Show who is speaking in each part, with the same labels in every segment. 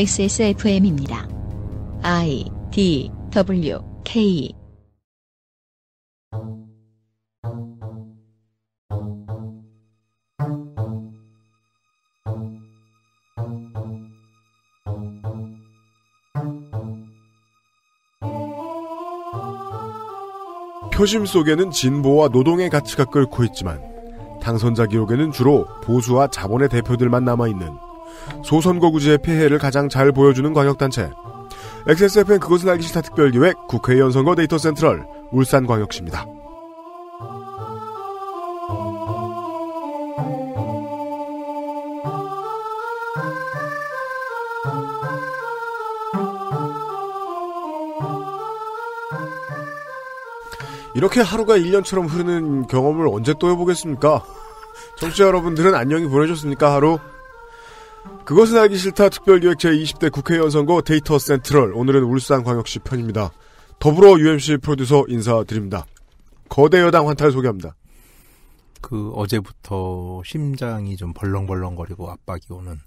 Speaker 1: XSFM입니다.
Speaker 2: I D W K
Speaker 3: 표심 속에는 진보와 노동의 가치가 끓고 있지만 당선자 기록에는 주로 보수와 자본의 대표들만 남아있는 소선거구제의 폐해를 가장 잘 보여주는 광역단체. XSFN 그것을 알기 싫다 특별기획 국회의원 선거 데이터 센트럴 울산광역시입니다. 이렇게 하루가 1년처럼 흐르는 경험을 언제 또 해보겠습니까? 청취자 여러분들은 안녕히 보내셨습니까, 하루? 그것은 알기 싫다 특별기획 제20대 국회의원 선거 데이터 센트럴 오늘은 울산광역시 편입니다. 더불어 UMC 프로듀서 인사드립니다.
Speaker 4: 거대 여당 환타를 소개합니다. 그 어제부터 심장이 좀 벌렁벌렁거리고 압박이 오는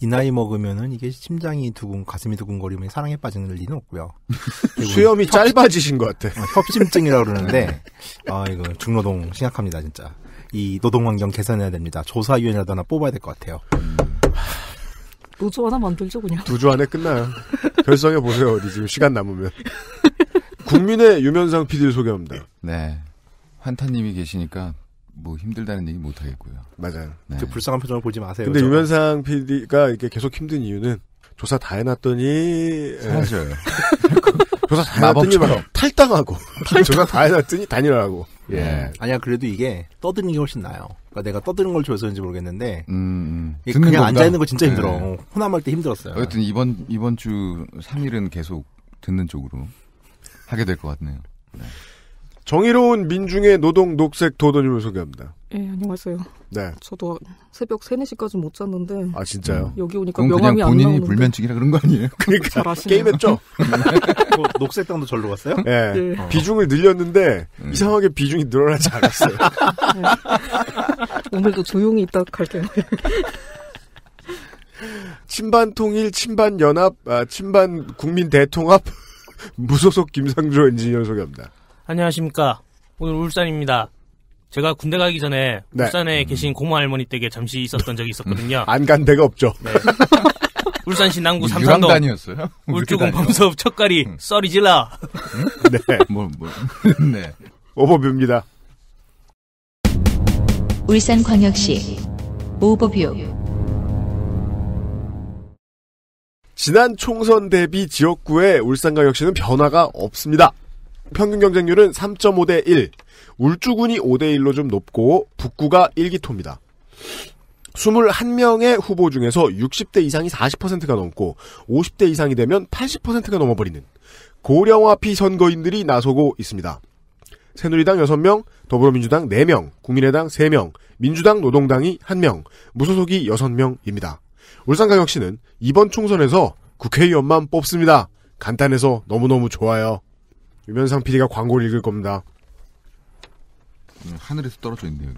Speaker 4: 이 나이 먹으면은 이게 심장이 두근 가슴이 두근거리면 사랑에 빠지는 리는 없고요. 수염이 협, 짧아지신 것 같아. 어, 협심증이라고 그러는데 아 이거 중노동 심각합니다 진짜. 이 노동환경 개선해야 됩니다. 조사위원회라도 하나 뽑아야 될 것 같아요. 음.
Speaker 2: 노조 하나 만들죠 그냥.
Speaker 4: 두주 안에 끝나요.
Speaker 3: 결성해 보세요. 어디 지금 시간 남으면. 국민의 유면상 PD를 소개합니다.
Speaker 5: 네. 환타님이 계시니까 뭐 힘들다는 얘기 못 하겠고요. 맞아요. 네. 그 불쌍한
Speaker 4: 표정을 보지 마세요.
Speaker 3: 근데 저는. 유면상 PD가 이렇게 계속 힘든 이유는 조사 다 해놨더니
Speaker 4: 예. 사라져요. 조사 다 해놨더니 막 탈당하고 조사 다 해놨더니 단일화하고. 예. 아니야 그래도 이게 떠드는 게 훨씬 나요. 아 그러니까 내가 떠드는 걸 좋아해서인지 모르겠는데 음, 음. 그냥 앉아 있는 거 진짜 네. 힘들어. 네. 호남할 때 힘들었어요. 어쨌든
Speaker 5: 이번 이번
Speaker 3: 주 3일은 계속 듣는 쪽으로 하게 될 것 같네요. 네. 정의로운 민중의 노동 녹색 도도님을 소개합니다.
Speaker 2: 예, 네, 안녕하세요. 네. 저도 새벽 3, 4시까지 못 잤는데. 아, 진짜요? 음, 여기 오니까 명함이 안 본인이
Speaker 3: 불면증이라 그런 거 아니에요?
Speaker 2: 그러니까 게임했죠.
Speaker 4: 뭐 녹색당도 절로 갔어요?
Speaker 3: 네. 네. 어. 비중을 늘렸는데 음. 이상하게 비중이 늘어나지 않았어요.
Speaker 2: 네. 오늘도 조용히 있다 갈게요.
Speaker 3: 친반 통일, 친반 연합, 아, 친반 국민 대통합 무소속 김상조 엔지니어 소개합니다.
Speaker 6: 안녕하십니까. 오늘 울산입니다. 제가 군대 가기 전에 네. 울산에 계신 고모 할머니 댁에 잠시 있었던 적이 있었거든요. 안
Speaker 3: 간 데가 없죠. 네.
Speaker 6: 울산시 남구 삼산동 유랑었어요 울주군 범섭 첫가리 썰이질라. 네. 뭐 뭐. 네. 오버뷰입니다.
Speaker 2: 울산광역시 오버뷰.
Speaker 3: 지난 총선 대비 지역구에 울산광역시는 변화가 없습니다. 평균 경쟁률은 3.5대 1. 울주군이 5대 1로 좀 높고 북구가 1기토입니다. 21명의 후보 중에서 60대 이상이 40%가 넘고 50대 이상이 되면 80%가 넘어버리는 고령화피 선거인들이 나서고 있습니다. 새누리당 6명, 더불어민주당 4명, 국민의당 3명, 민주당 노동당이 1명, 무소속이 6명입니다. 울산광역시는 이번 총선에서 국회의원만 뽑습니다. 간단해서 너무너무 좋아요. 유면상 PD가 광고를 읽을 겁니다.
Speaker 5: 음, 하늘에서 떨어져 있네요.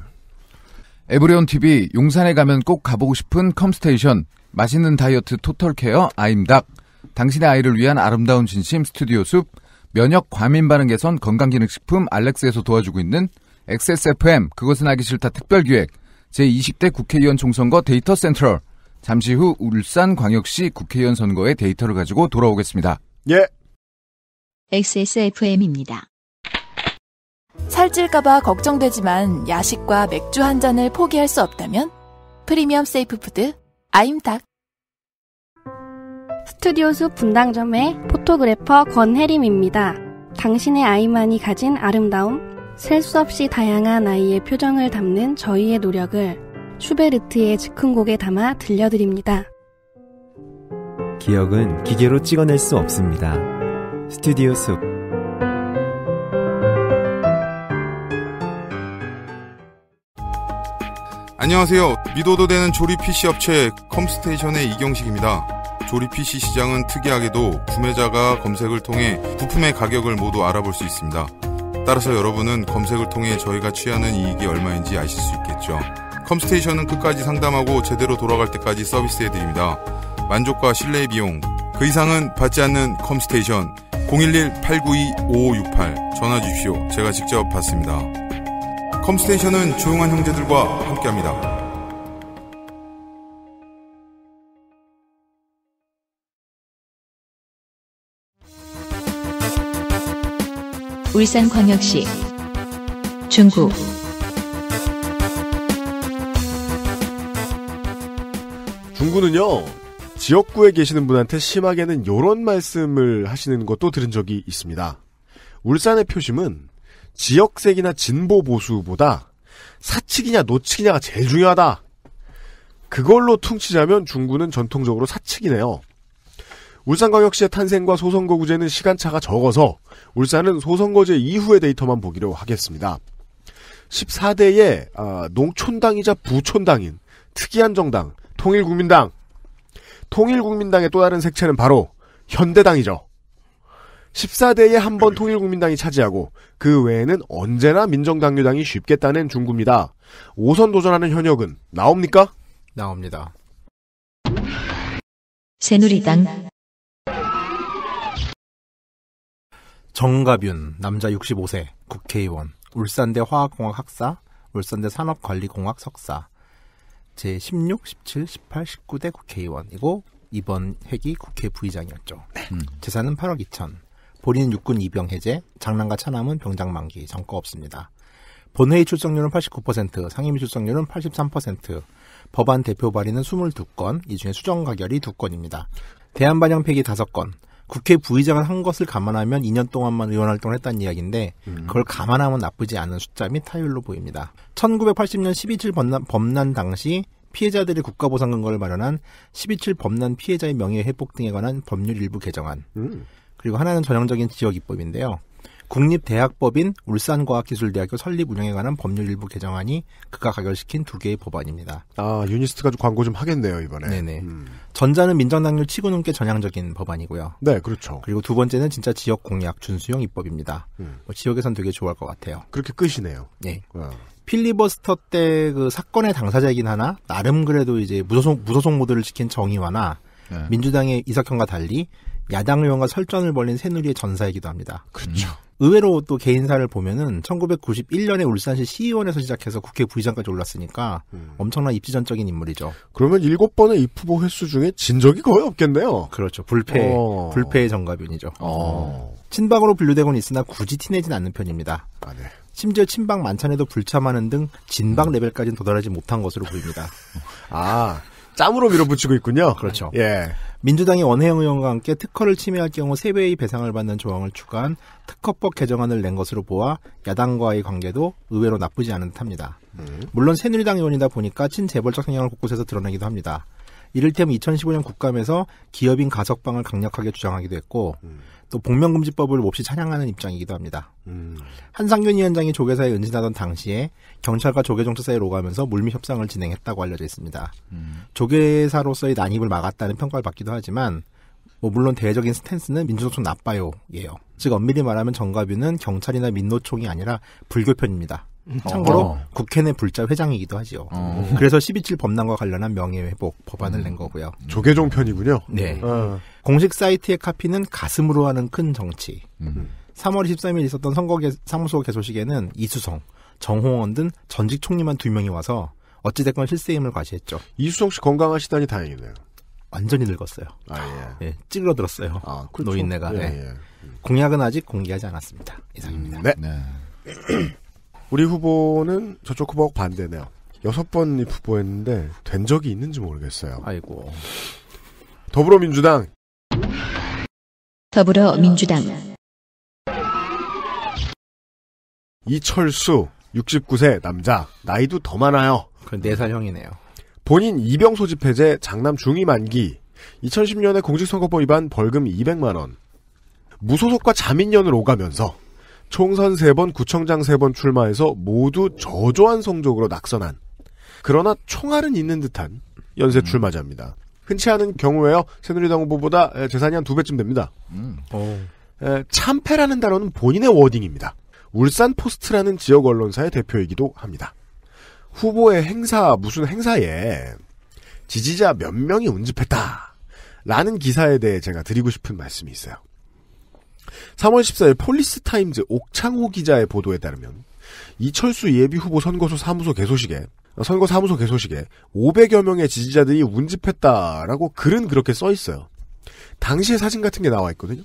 Speaker 3: 에브리온 TV 용산에
Speaker 5: 가면 꼭 가보고 싶은 컴스테이션 맛있는 다이어트 토털케어 아임닭 당신의 아이를 위한 아름다운 진심 스튜디오 숲 면역 과민 반응 개선 건강기능식품 알렉스에서 도와주고 있는 XSFM 그것은 알기 싫다 특별기획 제20대 국회의원 총선거 데이터 센트럴 잠시 후 울산광역시 국회의원 선거의 데이터를 가지고 돌아오겠습니다. 예.
Speaker 2: XSFM입니다. 살찔까봐 걱정되지만 야식과 맥주 한 잔을 포기할 수 없다면 프리미엄 세이프푸드 아임닭 스튜디오숲 분당점의 포토그래퍼 권혜림입니다. 당신의 아이만이 가진 아름다움, 셀 수 없이 다양한 아이의 표정을 담는 저희의 노력을 슈베르트의 즉흥곡에 담아 들려드립니다.
Speaker 7: 기억은 기계로 찍어낼 수 없습니다. 스튜디오 숲 안녕하세요.
Speaker 5: 믿어도 되는 조립 PC 업체 컴스테이션의 이경식입니다. 조립 PC 시장은 특이하게도 구매자가 검색을 통해 부품의 가격을 모두 알아볼 수 있습니다. 따라서 여러분은 검색을 통해 저희가 취하는 이익이 얼마인지 아실 수 있겠죠. 컴스테이션은 끝까지 상담하고 제대로 돌아갈 때까지 서비스해드립니다. 만족과 신뢰의 비용, 그 이상은 받지 않는 컴스테이션. 011-892-5568 전화 주십시오. 제가
Speaker 1: 직접 받습니다. 컴스테이션은 조용한 형제들과 함께합니다.
Speaker 2: 울산광역시 중구
Speaker 3: 중구는요 지역구에 계시는 분한테 심하게는 이런 말씀을 하시는 것도 들은 적이 있습니다. 울산의 표심은 지역색이나 진보 보수보다 사측이냐 노측이냐가 제일 중요하다. 그걸로 퉁치자면 중구는 전통적으로 사측이네요. 울산광역시의 탄생과 소선거구제는 시간차가 적어서 울산은 소선거제 이후의 데이터만 보기로 하겠습니다. 14대의 아, 농촌당이자 부촌당인 특이한 정당 통일국민당 통일국민당의 또 다른 색채는 바로 현대당이죠. 14대에 한 번 통일국민당이 차지하고 그 외에는 언제나 민정당류당이 쉽게 따낸 중구입니다. 5선 도전하는 현역은 나옵니까?
Speaker 4: 나옵니다.
Speaker 1: 새누리당
Speaker 4: 정가윤 남자 65세 국회의원 울산대 화학공학 학사 울산대 산업관리공학 석사 제16, 17, 18, 19대 국회의원이고 이번 회기 국회 부의장이었죠. 네. 음. 재산은 8억 2천. 본인 은 육군 입영 해제, 장남과 차남은 병장 만기, 전과 없습니다. 본회의 출석률은 89%, 상임위 출석률은 83%, 법안 대표 발의는 22건, 이 중에 수정 가결이 2건입니다. 대한 반영 폐기 5건, 국회 부의장을 한 것을 감안하면 2년 동안만 의원 활동을 했다는 이야기인데 음. 그걸 감안하면 나쁘지 않은 숫자 및 타율로 보입니다. 1980년 12.7 범난, 범난 당시 피해자들의 국가보상금거를 마련한 12.7 범난 피해자의 명예 회복 등에 관한 법률 일부 개정안 음. 그리고 하나는 전형적인 지역 입법인데요. 국립대학법인 울산과학기술대학교 설립 운영에 관한 법률 일부 개정안이 그가 가결시킨 두 개의 법안입니다. 아, 유니스트가 좀 광고 좀 하겠네요, 이번에. 네네. 음. 전자는 민정당률 치고는 꽤 전향적인 법안이고요. 네, 그렇죠. 그리고 두 번째는 진짜 지역 공약 준수용 입법입니다. 음. 뭐 지역에선 되게 좋아할 것 같아요. 그렇게 끝이네요. 네. 어. 필리버스터 때 그 사건의 당사자이긴 하나 나름 그래도 이제 무소속 무소속 모드를 지킨 정의화나 네. 민주당의 이석형과 달리 야당 의원과 설전을 벌린 새누리의 전사이기도 합니다. 그렇죠. 음. 의외로 또 개인사를 보면은 1991년에 울산시 시의원에서 시작해서 국회 부의장까지 올랐으니까 음. 엄청난 입지전적인 인물이죠. 그러면 일곱 번의 입후보 횟수 중에 진 적이 거의 없겠네요. 그렇죠. 불패 어. 불패의 정가변이죠. 어. 친박으로 분류되곤 있으나 굳이 티내진 않는 편입니다. 아, 네. 심지어 친박 만찬에도 불참하는 등 진박 음. 레벨까지는 도달하지 못한 것으로 보입니다. 아 짬으로 밀어붙이고 있군요. 그렇죠. 예. 민주당이 원혜영 의원과 함께 특허를 침해할 경우 3배의 배상을 받는 조항을 추가한 특허법 개정안을 낸 것으로 보아 야당과의 관계도 의외로 나쁘지 않은 듯합니다. 음. 물론 새누리당 의원이다 보니까 친재벌적 성향을 곳곳에서 드러내기도 합니다. 이를테면 2015년 국감에서 기업인 가석방을 강력하게 주장하기도 했고 음. 또 복면금지법을 몹시 찬양하는 입장이기도 합니다. 음. 한상균 위원장이 조계사에 은진하던 당시에 경찰과 조계정치 사에로 오가면서 물밑 협상을 진행했다고 알려져 있습니다. 음. 조계사로서의 난입을 막았다는 평가를 받기도 하지만 뭐 물론 대외적인 스탠스는 민주노총 나빠요예요. 즉 엄밀히 말하면 정가뷰는 경찰이나 민노총이 아니라 불교편입니다. 참고로 어. 국회 내 불자 회장이기도 하지요. 어. 그래서 12.7 법란과 관련한 명예회복 법안을 음. 낸 거고요. 조계종 편이군요. 네. 어. 공식 사이트의 카피는 가슴으로 하는 큰 정치. 음. 3월 23일 있었던 선거 개, 사무소 개소식에는 이수성, 정홍원 등 전직 총리만 두 명이 와서 어찌됐건 실세임을 과시했죠. 이수성 씨 건강하시다니 다행이네요. 완전히 늙었어요. 아, 예. 예 찔러들었어요. 아,
Speaker 3: 그렇죠. 노인네가. 예, 예, 예.
Speaker 4: 공약은 아직 공개하지 않았습니다. 이상입니다. 음, 네. 네.
Speaker 3: 우리 후보는 저쪽 후보하고 반대네요. 여섯 번 후보했는데 된 적이 있는지 모르겠어요. 아이고. 더불어민주당.
Speaker 1: 더불어민주당.
Speaker 3: 이철수 69세 남자 나이도 더 많아요. 그 4살 형이네요. 본인 이병 소집 해제 장남 중위 만기 2010년에 공직선거법 위반 벌금 200만 원 무소속과 자민련을 오가면서 총선 3번, 구청장 3번 출마해서 모두 저조한 성적으로 낙선한 그러나 총알은 있는 듯한 연쇄 음. 출마자입니다. 흔치 않은 경우에요. 새누리당 후보보다 재산이 한 두 배쯤 됩니다. 음. 어. 참패라는 단어는 본인의 워딩입니다. 울산 포스트라는 지역 언론사의 대표이기도 합니다. 후보의 행사 무슨 행사에 지지자 몇 명이 운집했다 라는 기사에 대해 제가 드리고 싶은 말씀이 있어요. 3월 14일 폴리스 타임즈 옥창호 기자의 보도에 따르면 이철수 예비 후보 선거소 사무소 개소식에 어, 선거 사무소 개소식에 500여 명의 지지자들이 운집했다라고 글은 그렇게 써 있어요. 당시의 사진 같은 게 나와 있거든요.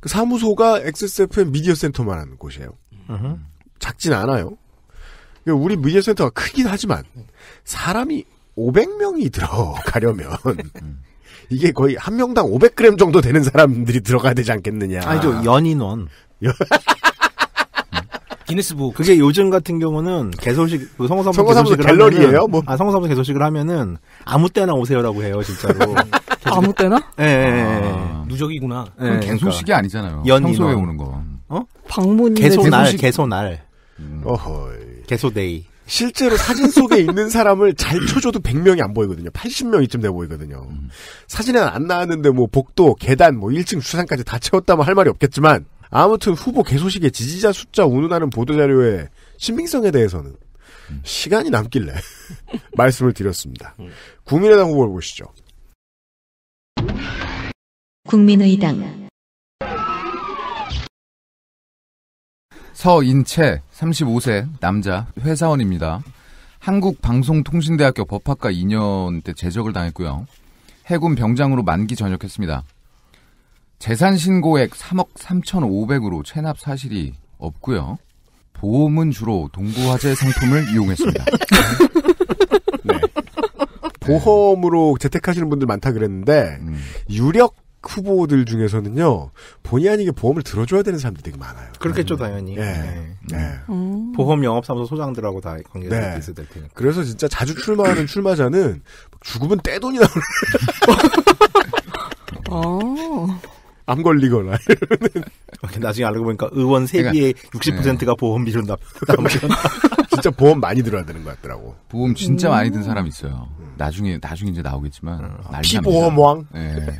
Speaker 3: 그 사무소가 XSFM 미디어 센터만 하는 곳이에요. 작진 않아요. 그 우리 미디어 센터가 크긴 하지만 사람이 500명이 들어가려면 음. 이게 거의 한 명당 500g 정도 되는
Speaker 4: 사람들이 들어가야 되지 않겠느냐. 아니죠. 연인원. 기네스북. 그게 요즘 같은 경우는 개소식, 그 성호사무소 개소식 갤러리예요? 뭐. 아, 성호사무소 개소식을 하면은 아무 때나 오세요라고 해요, 진짜로. 아무 때나? 예, 예, 예. 아, 예.
Speaker 6: 누적이구나. 예, 그건 그러니까. 개소식이 그러니까. 아니잖아요. 연인원. 평소에 오는 거.
Speaker 7: 어? 방문 개소날,
Speaker 4: 개소날. 음. 어허이. 개소데이.
Speaker 3: 실제로 사진 속에 있는 사람을 잘 쳐줘도 100명이 안 보이거든요. 80명 이쯤 돼 보이거든요. 음. 사진은안 나왔는데 뭐 복도, 계단, 뭐 1층 주차장까지 다 채웠다면 할 말이 없겠지만 아무튼 후보 개소식에 지지자 숫자 운운하는 보도자료의 신빙성에 대해서는 음. 시간이 남길래 말씀을
Speaker 1: 드렸습니다. 음. 국민의당 후보를 보시죠. 국민의당 서인채
Speaker 5: 35세 남자 회사원입니다. 한국방송통신대학교 법학과 2년 때제적을 당했고요. 해군 병장으로 만기 전역했습니다. 재산 신고액 3억 3,500으로 체납 사실이 없고요.
Speaker 3: 보험은 주로 동구화재 상품을 이용했습니다. 네. 보험으로 재택하시는 분들 많다 그랬는데 음. 유력 후보들 중에서는요 본의 아니게 보험을 들어줘야 되는 사람들이 되게 많아요. 그렇겠죠 음. 당연히. 예. 네.
Speaker 1: 네. 음. 보험
Speaker 3: 영업사무소 소장들하고 다 관계가 네. 있을 테니 그래서 진짜 자주 출마하는 출마자는 죽으면
Speaker 2: 떼돈이 나오는. 어.
Speaker 4: 암 걸리거나. 나중에 알고 보니까 의원 세비의 그러니까, 60%가 네. 보험비로 납, 남겨 그러니까 진짜 보험 많이 들어야 되는 것 같더라고. 보험
Speaker 3: 진짜 음. 많이 든 음. 사람
Speaker 5: 있어요. 나중에, 나중에 이제 나오겠지만. 음. 아, 피보험왕? 네. 예.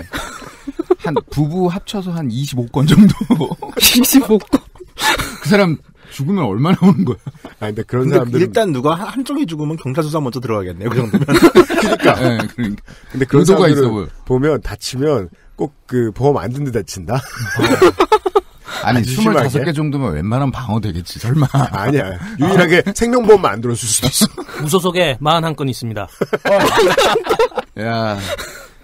Speaker 5: 한, 부부 합쳐서 한 25건 정도. 25건?
Speaker 4: 그 사람 죽으면 얼마나 오는 거야? 아, 근데 그런 근데 사람들은. 일단 누가 한쪽이 죽으면 경찰수사 먼저 들어가겠네요. 그 정도면. 그러니까. 네, 그러니까.
Speaker 3: 근데 그런 사람들
Speaker 4: 보면 다치면 꼭그 보험
Speaker 3: 안 든 데 다친다. 아. 아니, 2하게 25개 정도면 웬만한 방어 되겠지, 설마. 아니야. 유일하게 아. 생명보험 만들어줄 수도 있어.
Speaker 6: 무소속에 41건 있습니다. 어.
Speaker 4: 야.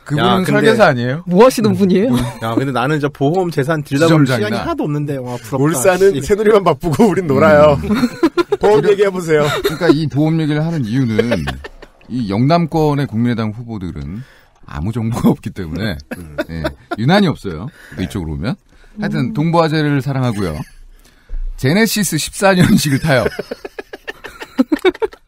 Speaker 3: 그분은 야, 설계사
Speaker 4: 아니에요? 뭐 하시는 분이에요? 음, 음. 야, 근데 나는 저 보험 재산 들다 보면 시간이 하나도 없는데, 와, 부럽다. 울산은 새누리만 바쁘고 우린 놀아요. 음.
Speaker 5: 보험 그러니까 얘기해보세요. 그러니까 이 보험 얘기를 하는 이유는 이 영남권의 국민의당 후보들은 아무 정보가 없기 때문에 예, 유난히 없어요. 네. 이쪽으로 오면 하여튼 음. 동부아재를 사랑하고요. 제네시스
Speaker 4: 14년식을 타요.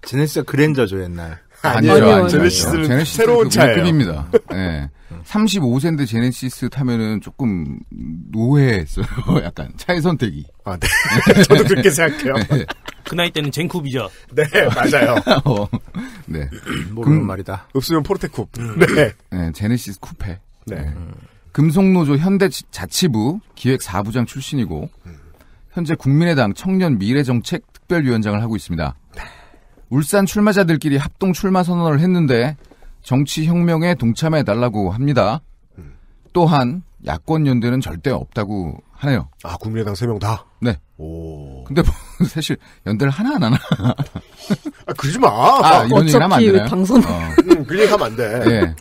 Speaker 4: 제네시스 그랜저죠 옛날.
Speaker 5: 아니요, 아니요, 아니요. 제네시스는 제네시스 새로운 그 차예요. 급입니다. 예. 3 5센트 제네시스 타면은 조금 노예했어요 약간 차의 선택이. 아, 네. 저도 그렇게 생각해요. 네.
Speaker 6: 그 나이 때는 젠쿱이죠. 네, 맞아요. 어, 네.
Speaker 1: 음, 모르는 금, 말이다.
Speaker 6: 없으면 포르테쿱. 음.
Speaker 5: 네. 네. 제네시스 쿠페. 네. 네. 음. 금속노조 현대자치부 기획사부장 출신이고 현재 국민의당 청년 미래정책 특별위원장을 하고 있습니다. 네. 울산 출마자들끼리 합동 출마 선언을 했는데 정치 혁명에 동참해 달라고 합니다. 음. 또한 야권 연대는 절대 없다고 하네요. 아
Speaker 3: 국민의당 세 명 다.
Speaker 5: 네. 오. 근데 뭐 사실 연대를 하나 안 하나. 아 그러지 마. 아, 이런 얘기 하면 안 되나요? 당선. 어.
Speaker 3: 음, 그 얘기 하면 안 돼. 네.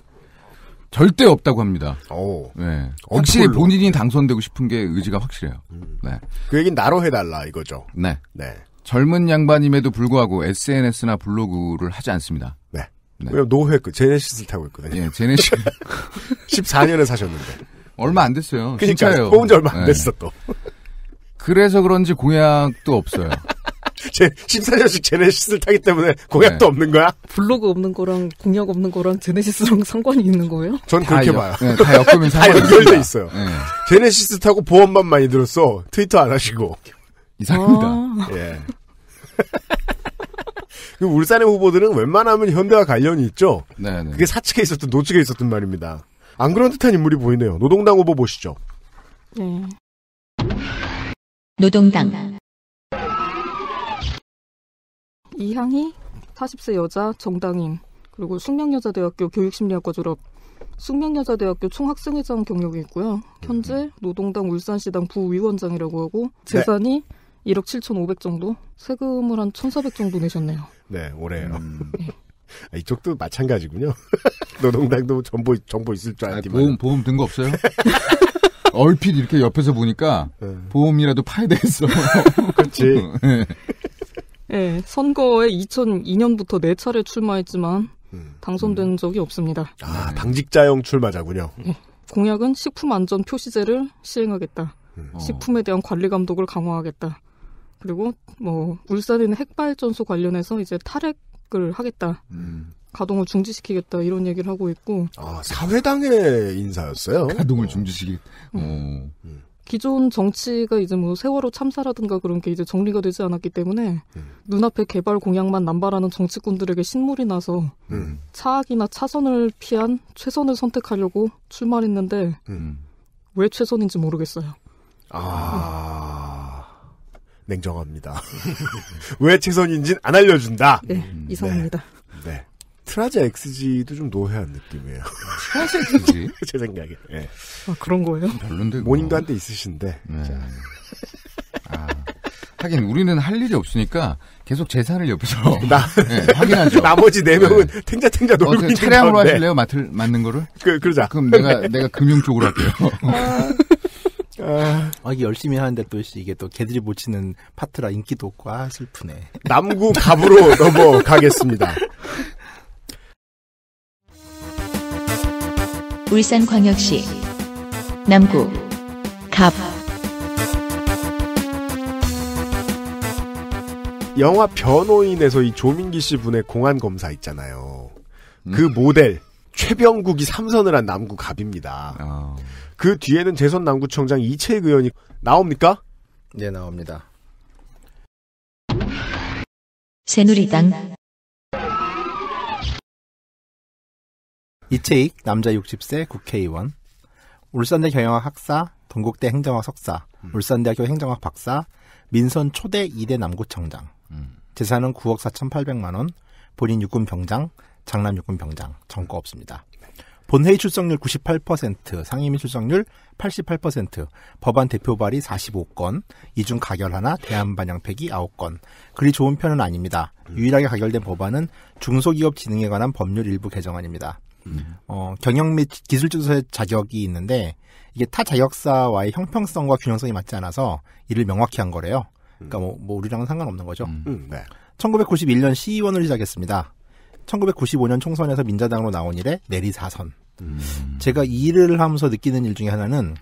Speaker 5: 절대 없다고 합니다. 오. 네. 확실히 아, 본인이 당선되고 싶은 게 의지가 확실해요.
Speaker 3: 음. 네. 그 얘기는 나로 해달라 이거죠.
Speaker 5: 네. 네. 젊은 양반임에도 불구하고 SNS나 블로그를 하지 않습니다. 네. 네. 노회 그 제네시스 타고 있거든요. 예, 제네시 스1 4년에 사셨는데 얼마 안
Speaker 3: 됐어요. 그러니까 요 뽑은 지 얼마 안 네. 됐어 또.
Speaker 5: 그래서 그런지 공약도 없어요.
Speaker 2: 제 14년씩 제네시스를 타기 때문에 공약도 네. 없는 거야? 블로그 없는 거랑 공약 없는 거랑 제네시스랑 상관이 있는 거예요? 전 그렇게 여, 봐요. 네, 다 엮으면 다 연결돼 있어요.
Speaker 3: 네. 제네시스 타고 보험만 많이 들었어. 트위터 안 하시고 이상합니다. 아~ 예. 그 울산의 후보들은 웬만하면 현대와 관련이 있죠. 네네. 네. 그게 사측에 있었든 노측에 있었든 말입니다. 안 그런 듯한 인물이 보이네요. 노동당 후보 보시죠.
Speaker 2: 네. 노동당 이향희 40세 여자 정당인 그리고 숙명여자대학교 교육심리학과 졸업 숙명여자대학교 총학생회장 경력이 있고요. 현재 음. 노동당 울산시당 부위원장이라고 하고 네. 재산이 네. 1억 7천5백 정도 세금을 한 1,400 정도 내셨네요.
Speaker 3: 네, 올해요. 음. 아, 이쪽도 마찬가지군요. 노동당도 정보 정보 있을 줄 아, 알지만 았 보험 보험 든 거 없어요?
Speaker 5: 얼핏 이렇게 옆에서 보니까 네. 보험이라도 파야 되겠어. 그렇지. 네.
Speaker 2: 네, 선거에 2002년부터 4차례 출마했지만 음. 당선된 음. 적이 없습니다.
Speaker 3: 아, 네. 당직자형 출마자군요.
Speaker 2: 네. 공약은 식품 안전 표시제를 시행하겠다. 음. 어. 식품에 대한 관리 감독을 강화하겠다. 그리고 뭐 울산에는 핵발전소 관련해서 이제 탈핵을 하겠다. 음. 가동을 중지시키겠다 이런 얘기를 하고 있고 아
Speaker 3: 사회당의 인사였어요 가동을 어. 중지시키
Speaker 1: 음. 어. 음.
Speaker 2: 기존 정치가 이제 뭐 세월호 참사라든가 그런 게 이제 정리가 되지 않았기 때문에 음. 눈앞에 개발 공약만 남발하는 정치꾼들에게 신물이 나서 음. 차악이나 차선을 피한 최선을 선택하려고 출마했는데 음. 왜 최선인지 모르겠어요.
Speaker 3: 아 냉정합니다. 왜 최선인진 안 알려준다. 네, 음, 이상합니다. 네. 네. 트라제 XG도 좀 노회한 느낌이에요. 트라자 XG? 제 생각에. 네.
Speaker 2: 아, 그런 거예요?
Speaker 3: 별론데. 모닝도 한 대 있으신데. 네. 아, 하긴 우리는 할
Speaker 5: 일이 없으니까 계속 재산을 옆에서 나, 네, 확인하죠. 나머지 네 명은 네.
Speaker 3: 탱자탱자 놀고 어, 그 있는 차량으로 건데. 하실래요?
Speaker 5: 맡을, 맞는 거를?
Speaker 4: 그, 그러자. 그럼
Speaker 5: 내가, 내가 금융 쪽으로 할게요. 아,
Speaker 4: 아, 아 이게 열심히 하는데 또 이게 또개들이못 치는 파트라 인기도 없고 아 슬프네. 남구
Speaker 3: 갑으로 넘어가겠습니다.
Speaker 2: 울산광역시 남구 갑
Speaker 3: 영화 변호인에서 이 조민기 씨 분의 공안 검사 있잖아요. 그 음. 그 모델 최병국이 삼선을 한 남구 갑입니다. 어. 그 뒤에는 재선 남구청장 이채익 의원이 나옵니까? 네, 나옵니다.
Speaker 1: 새누리당
Speaker 4: 이채익 남자 60세 국회의원 울산대 경영학 학사 동국대 행정학 석사 음. 울산대학교 행정학 박사 민선 초대 2대 남구청장 음. 재산은 9억 4,800만 원 본인 육군 병장 장남 육군 병장 전과 없습니다. 본회의 출석률 98%, 상임위 출석률 88%, 법안 대표 발이 45건, 이중 가결 하나, 대안 반영 폐기 9건. 그리 좋은 편은 아닙니다. 음. 유일하게 가결된 법안은 중소기업 진흥에 관한 법률 일부 개정안입니다. 어, 경영 및기술주사의 자격이 있는데 이게 타 자격사와의 형평성과 균형성이 맞지 않아서 이를 명확히 한 거래요. 그러니까 음. 뭐, 뭐 우리랑은 상관없는 거죠. 음, 음 네. 1991년 시의원을 시작했습니다. 1995년 총선에서 민자당으로 나온 이래 내리 4선. 음. 제가 이 일을 하면서 느끼는 일 중에 하나는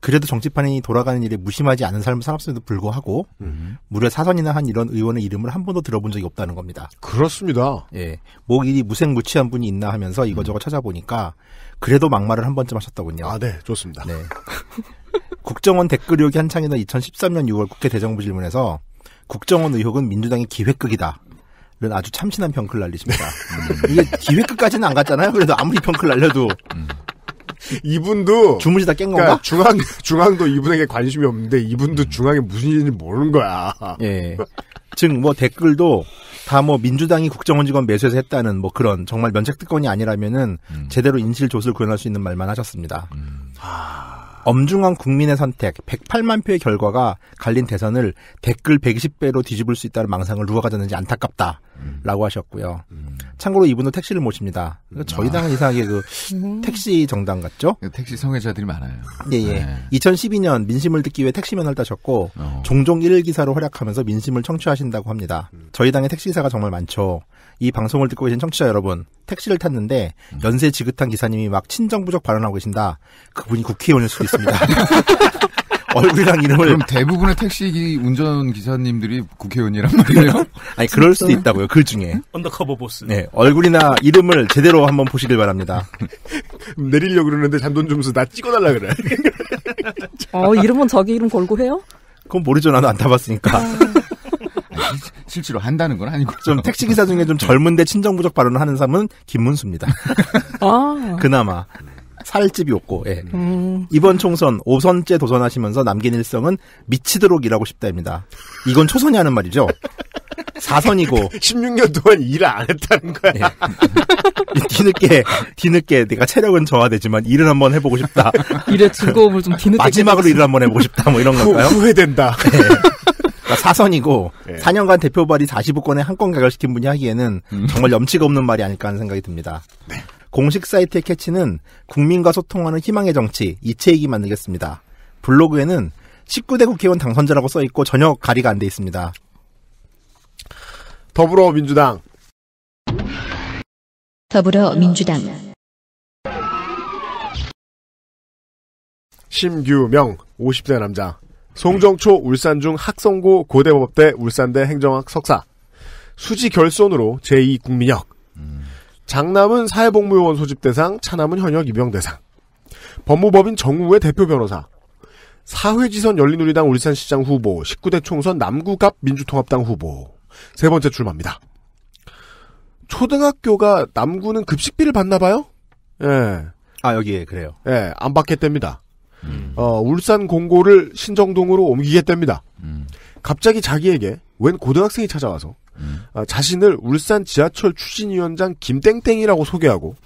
Speaker 4: 그래도 정치판이 돌아가는 일에 무심하지 않은 삶을 살았음에도 불구하고 음. 무려 사선이나 한 이런 의원의 이름을 한 번도 들어본 적이 없다는 겁니다. 그렇습니다. 예, 뭐 일이 무색무취한 분이 있나 하면서 이것저것 음. 찾아보니까 그래도 막말을 한 번쯤 하셨더군요. 아, 네, 좋습니다. 네. 국정원 댓글 의혹이 한창이던 2013년 6월 국회 대정부 질문에서 국정원 의혹은 민주당의 기획극이다. 이 아주 참신한 평클 날리십니다. 음. 이게 기획끝까지는 안 갔잖아요. 그래도 아무리 평클 날려도 음. 이분도 주무시다 깬 그러니까 건가? 중앙 중앙도 이분에게 관심이 없는데 이분도 중앙에 무슨 일인지 모르는 거야. 예. 즉뭐 댓글도 다 뭐 민주당이 국정원 직원 매수해서 했다는 뭐 그런 정말 면책 특권이 아니라면은 음. 제대로 인실 조수를 구현할 수 있는 말만 하셨습니다. 하... 음. 아. 엄중한 국민의 선택 108만 표의 결과가 갈린 대선을 댓글 120배로 뒤집을 수 있다는 망상을 누가 가졌는지 안타깝다라고 하셨고요. 음. 참고로 이분도 택시를 모십니다. 그러니까 음. 저희 당은 아. 이상하게 그 음. 택시 정당 같죠? 그 택시 성애자들이 많아요. 예예. 예. 네. 2012년 민심을 듣기 위해 택시면을 따셨고 어. 종종 1일 기사로 활약하면서 민심을 청취하신다고 합니다. 음. 저희 당의 택시기사가 정말 많죠. 이 방송을 듣고 계신 청취자 여러분, 택시를 탔는데 음. 연세 지긋한 기사님이 막 친정부적 발언하고 계신다. 그분이 국회의원일 수도 있습니다. 얼굴이랑 이름을 그럼
Speaker 5: 대부분의 택시 운전 기사님들이
Speaker 4: 국회의원이란 말이에요? 아니 그럴 수도 있다고요. 그 중에 언더커버 보스. 네 얼굴이나 이름을 제대로 한번 보시길 바랍니다. 내리려 고 그러는데 잔돈 좀 써. 나 찍어달라 그래.
Speaker 2: 어 이름은 저기 이름 걸고 해요?
Speaker 4: 그건 모르죠. 나도 안 타봤으니까. 아. 실제로 한다는 건 아니고. 좀 택시 기사 중에 좀 젊은데 친정부적 발언을 하는 사람은 김문수입니다. 아. 그나마 살집이 없고. 예. 음. 이번 총선 5선째 도전하시면서 남긴 일성은 미치도록 일하고 싶다입니다. 이건 초선이 하는 말이죠. 4선이고 16년 동안 일을 안 했다는 거야. 네. 뒤늦게 뒤늦게 내가 체력은 저하되지만 일을 한번 해보고 싶다. 일의 즐거움을 좀 뒤늦게 마지막으로 일을 한번 해보고 싶다. 뭐 이런 건가요? 후, 회된다 네. 예. 그러니까 4선이고 네. 예. 4년간 대표발이 45건에 한 건 가결시킨 분이 하기에는 음. 정말 염치가 없는 말이 아닐까 하는 생각이 듭니다. 네. 공식 사이트의 캐치는 국민과 소통하는 희망의 정치 이책이 만들겠습니다. 블로그에는 19대 국회의원 당선자라고 써 있고 전혀 가리가 안 돼 있습니다. 더불어민주당
Speaker 1: 더불어민주당
Speaker 3: 심규명 50대 남자 송정초 울산중 학성고 고대법대 울산대 행정학 석사. 수지 결손으로 제2 국민역. 장남은 사회복무요원 소집 대상, 차남은 현역 입영 대상. 법무법인 정우의 대표 변호사. 사회지선 열린우리당 울산시장 후보, 19대 총선 남구갑 민주통합당 후보. 세 번째 출마입니다. 초등학교가 남구는 급식비를 받나 봐요? 예.
Speaker 4: 아, 여기에 그래요.
Speaker 3: 예, 안 받게 됩니다. 음. 어, 울산 공고를 신정동으로 옮기겠답니다. 음. 갑자기 자기에게 웬 고등학생이 찾아와서 음. 어, 자신을 울산 지하철 추진위원장 김땡땡이라고 소개하고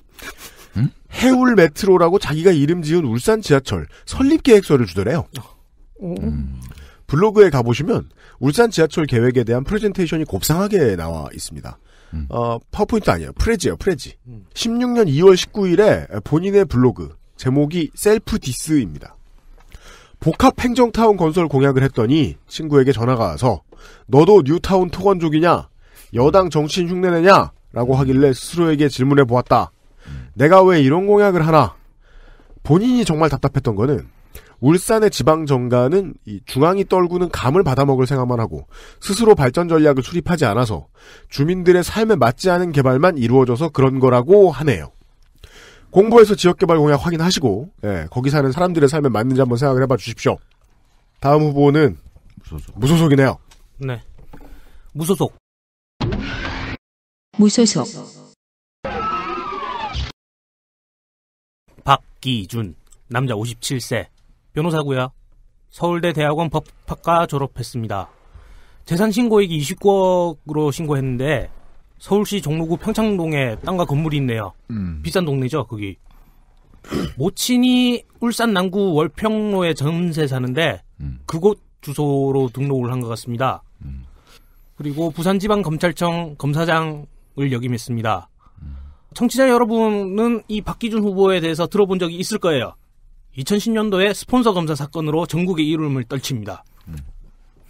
Speaker 3: 해울 메트로라고 자기가 이름 지은 울산 지하철 설립 계획서를 주더래요. 음. 블로그에 가보시면 울산 지하철 계획에 대한 프레젠테이션이 곱상하게 나와 있습니다. 음. 어, 파워포인트 아니에요. 프레지요, 예 프레지. 16년 2월 19일에 본인의 블로그, 제목이 셀프 디스입니다. 복합행정타운 건설 공약을 했더니 친구에게 전화가 와서 너도 뉴타운 토건족이냐? 여당 정치인 흉내내냐? 라고 하길래 스스로에게 질문해 보았다. 내가 왜 이런 공약을 하나? 본인이 정말 답답했던 거는 울산의 지방 정가는 중앙이 떨구는 감을 받아먹을 생각만 하고 스스로 발전 전략을 수립하지 않아서 주민들의 삶에 맞지 않은 개발만 이루어져서 그런 거라고 하네요. 공부해서 지역개발 공약 확인하시고 예, 거기 사는 사람들의 삶에 맞는지 한번 생각을 해봐 주십시오. 다음 후보는 무소속. 무소속이네요.
Speaker 6: 네. 무소속. 무소속. 박기준 남자 57세 변호사고요. 서울대 대학원 법학과 졸업했습니다. 재산 신고액이 29억으로 신고했는데 서울시 종로구 평창동에 땅과 건물이 있네요. 음. 비싼 동네죠, 거기. 모친이 울산 남구 월평로에 전세 사는데 음. 그곳 주소로 등록을 한 것 같습니다. 음. 그리고 부산지방검찰청 검사장을 역임했습니다. 청취자 여러분은 이 박기준 후보에 대해서 들어본 적이 있을 거예요. 2010년도에 스폰서 검사 사건으로 전국의 이름을 떨칩니다. 음.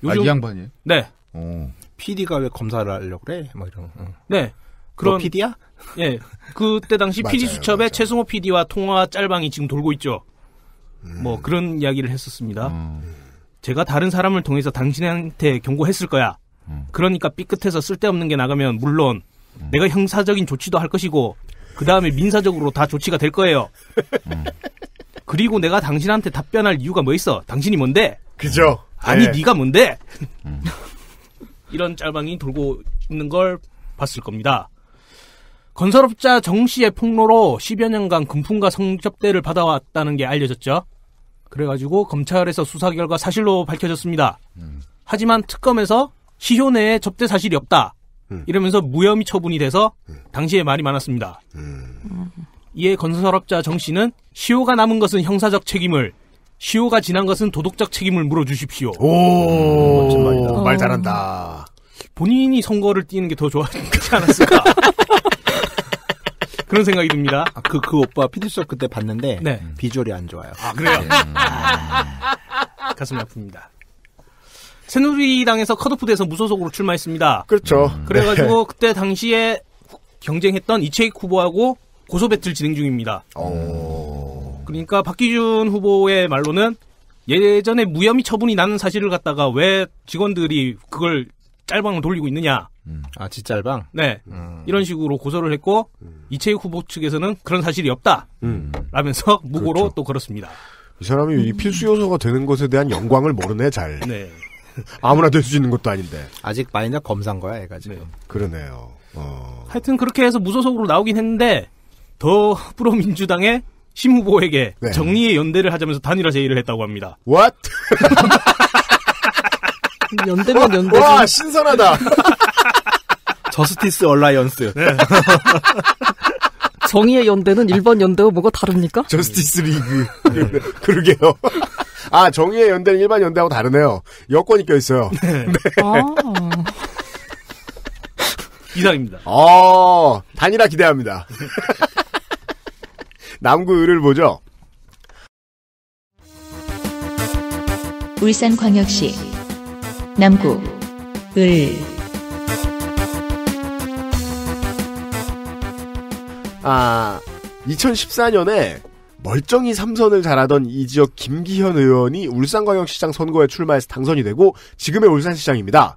Speaker 4: 요즘 아, 이 양반이에요?
Speaker 6: 네. 오. 어.
Speaker 4: PD가 왜 검사를 하려고 그래? 막 뭐 이런. 응. 네. 그런 PD야?
Speaker 6: 예. 그때 당시 PD 수첩에 최승호 PD와 통화 짤방이 지금 돌고 있죠. 음. 뭐 그런 이야기를 했었습니다. 음. 제가 다른 사람을 통해서 당신한테 경고했을 거야. 음. 그러니까 삐끗해서 쓸데없는 게 나가면 물론 음. 내가 형사적인 조치도 할 것이고 그 다음에 민사적으로 다 조치가 될 거예요. 음. 그리고 내가 당신한테 답변할 이유가 뭐 있어? 당신이 뭔데? 그죠? 아니 네. 네가 뭔데? 음. 이런 짤방이 돌고 있는 걸 봤을 겁니다. 건설업자 정 씨의 폭로로 10여 년간 금품과 성접대를 받아왔다는 게 알려졌죠. 그래가지고 검찰에서 수사 결과 사실로 밝혀졌습니다. 음. 하지만 특검에서 시효 내에 접대 사실이 없다. 음. 이러면서 무혐의 처분이 돼서 음. 당시에 말이 많았습니다. 음. 이에 건설업자 정 씨는 시효가 남은 것은 형사적 책임을 시효가 지난 것은 도덕적 책임을 물어주십시오. 오, 오~ 말 잘한다. 음. 본인이 선거를 뛰는 게 더 좋았지 않았을까. 그런 생각이 듭니다. 아, 그, 그 오빠 피디수업 그때 봤는데 네. 비주얼이 안 좋아요. 아, 그래요? 아, 네. 가슴 아픕니다. 새누리당에서 컷오프돼서 무소속으로 출마했습니다. 그렇죠. 음, 그래가지고 네. 그때 당시에 경쟁했던 이채익 후보하고 고소 배틀 진행 중입니다. 오. 그러니까 박기준 후보의 말로는 예전에 무혐의 처분이 나는 사실을 갖다가 왜 직원들이 그걸 짤방을 돌리고 있느냐.
Speaker 4: 음. 아, 짓짤방? 네. 음.
Speaker 6: 이런 식으로 고소를 했고, 음. 이채익 후보 측에서는 그런 사실이 없다. 음. 라면서 그렇죠. 무고로 그렇죠. 또 걸었습니다.
Speaker 4: 이 사람이 이
Speaker 3: 필수 요소가 되는 것에 대한 영광을 모르네, 잘. 네. 아무나 될 수 있는 것도 아닌데.
Speaker 6: 아직 마이너 검사인 거야, 얘가 네. 지금. 네. 그러네요. 어... 하여튼 그렇게 해서 무소속으로 나오긴 했는데, 더불로민주당의심 후보에게 네. 정리의 연대를 하자면서 단일화 제의를 했다고 합니다. What?
Speaker 2: 연대면 연대. 와 신선하다. 저스티스 얼라이언스. 네. 정의의 연대는 일반 연대와 뭐가 다릅니까? 저스티스 리그. 네. 그러게요.
Speaker 3: 아 정의의 연대는 일반 연대하고 다르네요. 여권이 껴 있어요. 네. 네. 아. 이상입니다. 어 단일화 기대합니다. 남구를 보죠.
Speaker 2: 울산광역시 남구 을
Speaker 3: 아, 2014년에 멀쩡히 삼선을 잘하던 이 지역 김기현 의원이 울산광역시장 선거에 출마해서 당선이 되고 지금의 울산시장입니다.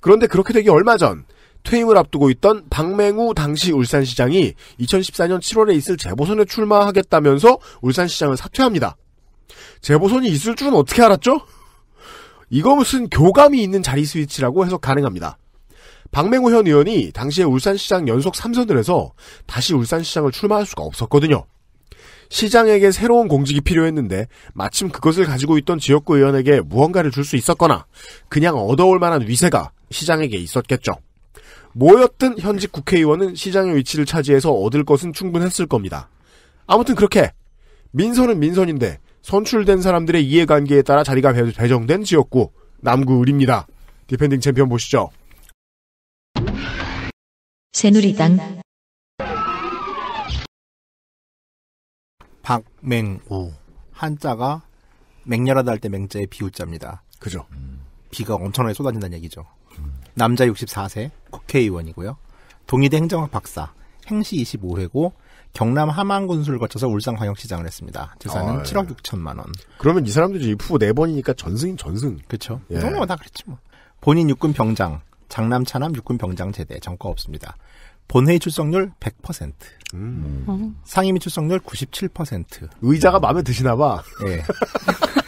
Speaker 3: 그런데 그렇게 되기 얼마 전 퇴임을 앞두고 있던 박맹우 당시 울산시장이 2014년 7월에 있을 재보선에 출마하겠다면서 울산시장을 사퇴합니다. 재보선이 있을 줄은 어떻게 알았죠? 이거 무슨 교감이 있는 자리 스위치라고 해석 가능합니다. 박맹호 현 의원이 당시에 울산시장 연속 3선을 해서 다시 울산시장을 출마할 수가 없었거든요. 시장에게 새로운 공직이 필요했는데 마침 그것을 가지고 있던 지역구 의원에게 무언가를 줄 수 있었거나 그냥 얻어올 만한 위세가 시장에게 있었겠죠. 뭐였든 현직 국회의원은 시장의 위치를 차지해서 얻을 것은 충분했을 겁니다. 아무튼 그렇게 민선은 민선인데 선출된 사람들의 이해관계에 따라 자리가 배정된 지역구 남구 을입니다. 디펜딩 챔피언 보시죠.
Speaker 1: 새누리당 박맹우
Speaker 4: 한자가 맹렬하다 할 때 맹자의 비우자입니다. 그죠. 비가 엄청나게 쏟아진다는 얘기죠. 남자 64세 국회의원이고요. 동의대 행정학 박사, 행시 25회고 경남 함안군수를 거쳐서 울산광역시장을 했습니다. 재산은 아, 예. 7억 6천만 원. 그러면 이 사람들이 입후보 네 번이니까 전승인 전승. 그렇죠. 예. 너무 다 그랬지 뭐. 본인 육군 병장, 장남 차남 육군 병장 제대 전과 없습니다. 본회의 출석률 100%. 음. 음. 상임위 출석률 97%. 의자가 마음에 드시나 봐. 예.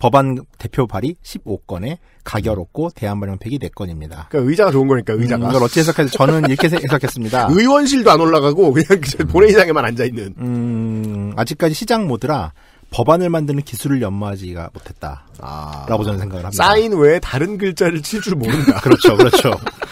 Speaker 4: 법안 대표 발의 15건에 가결없고 대한발명팩이 4건입니다. 그러니까 의자가 좋은 거니까 음, 의자가. 음, 이걸 어찌 해석해서 저는 이렇게 해석했습니다. 의원실도 안 올라가고 그냥 음. 본회의장에만 앉아 있는. 음, 아직까지 시장 모드라 법안을 만드는 기술을 연마하지가 못했다. 아, 라고 저는 생각을 합니다. 사인 외에 다른 글자를 칠 줄 모른다.
Speaker 1: 그렇죠, 그렇죠.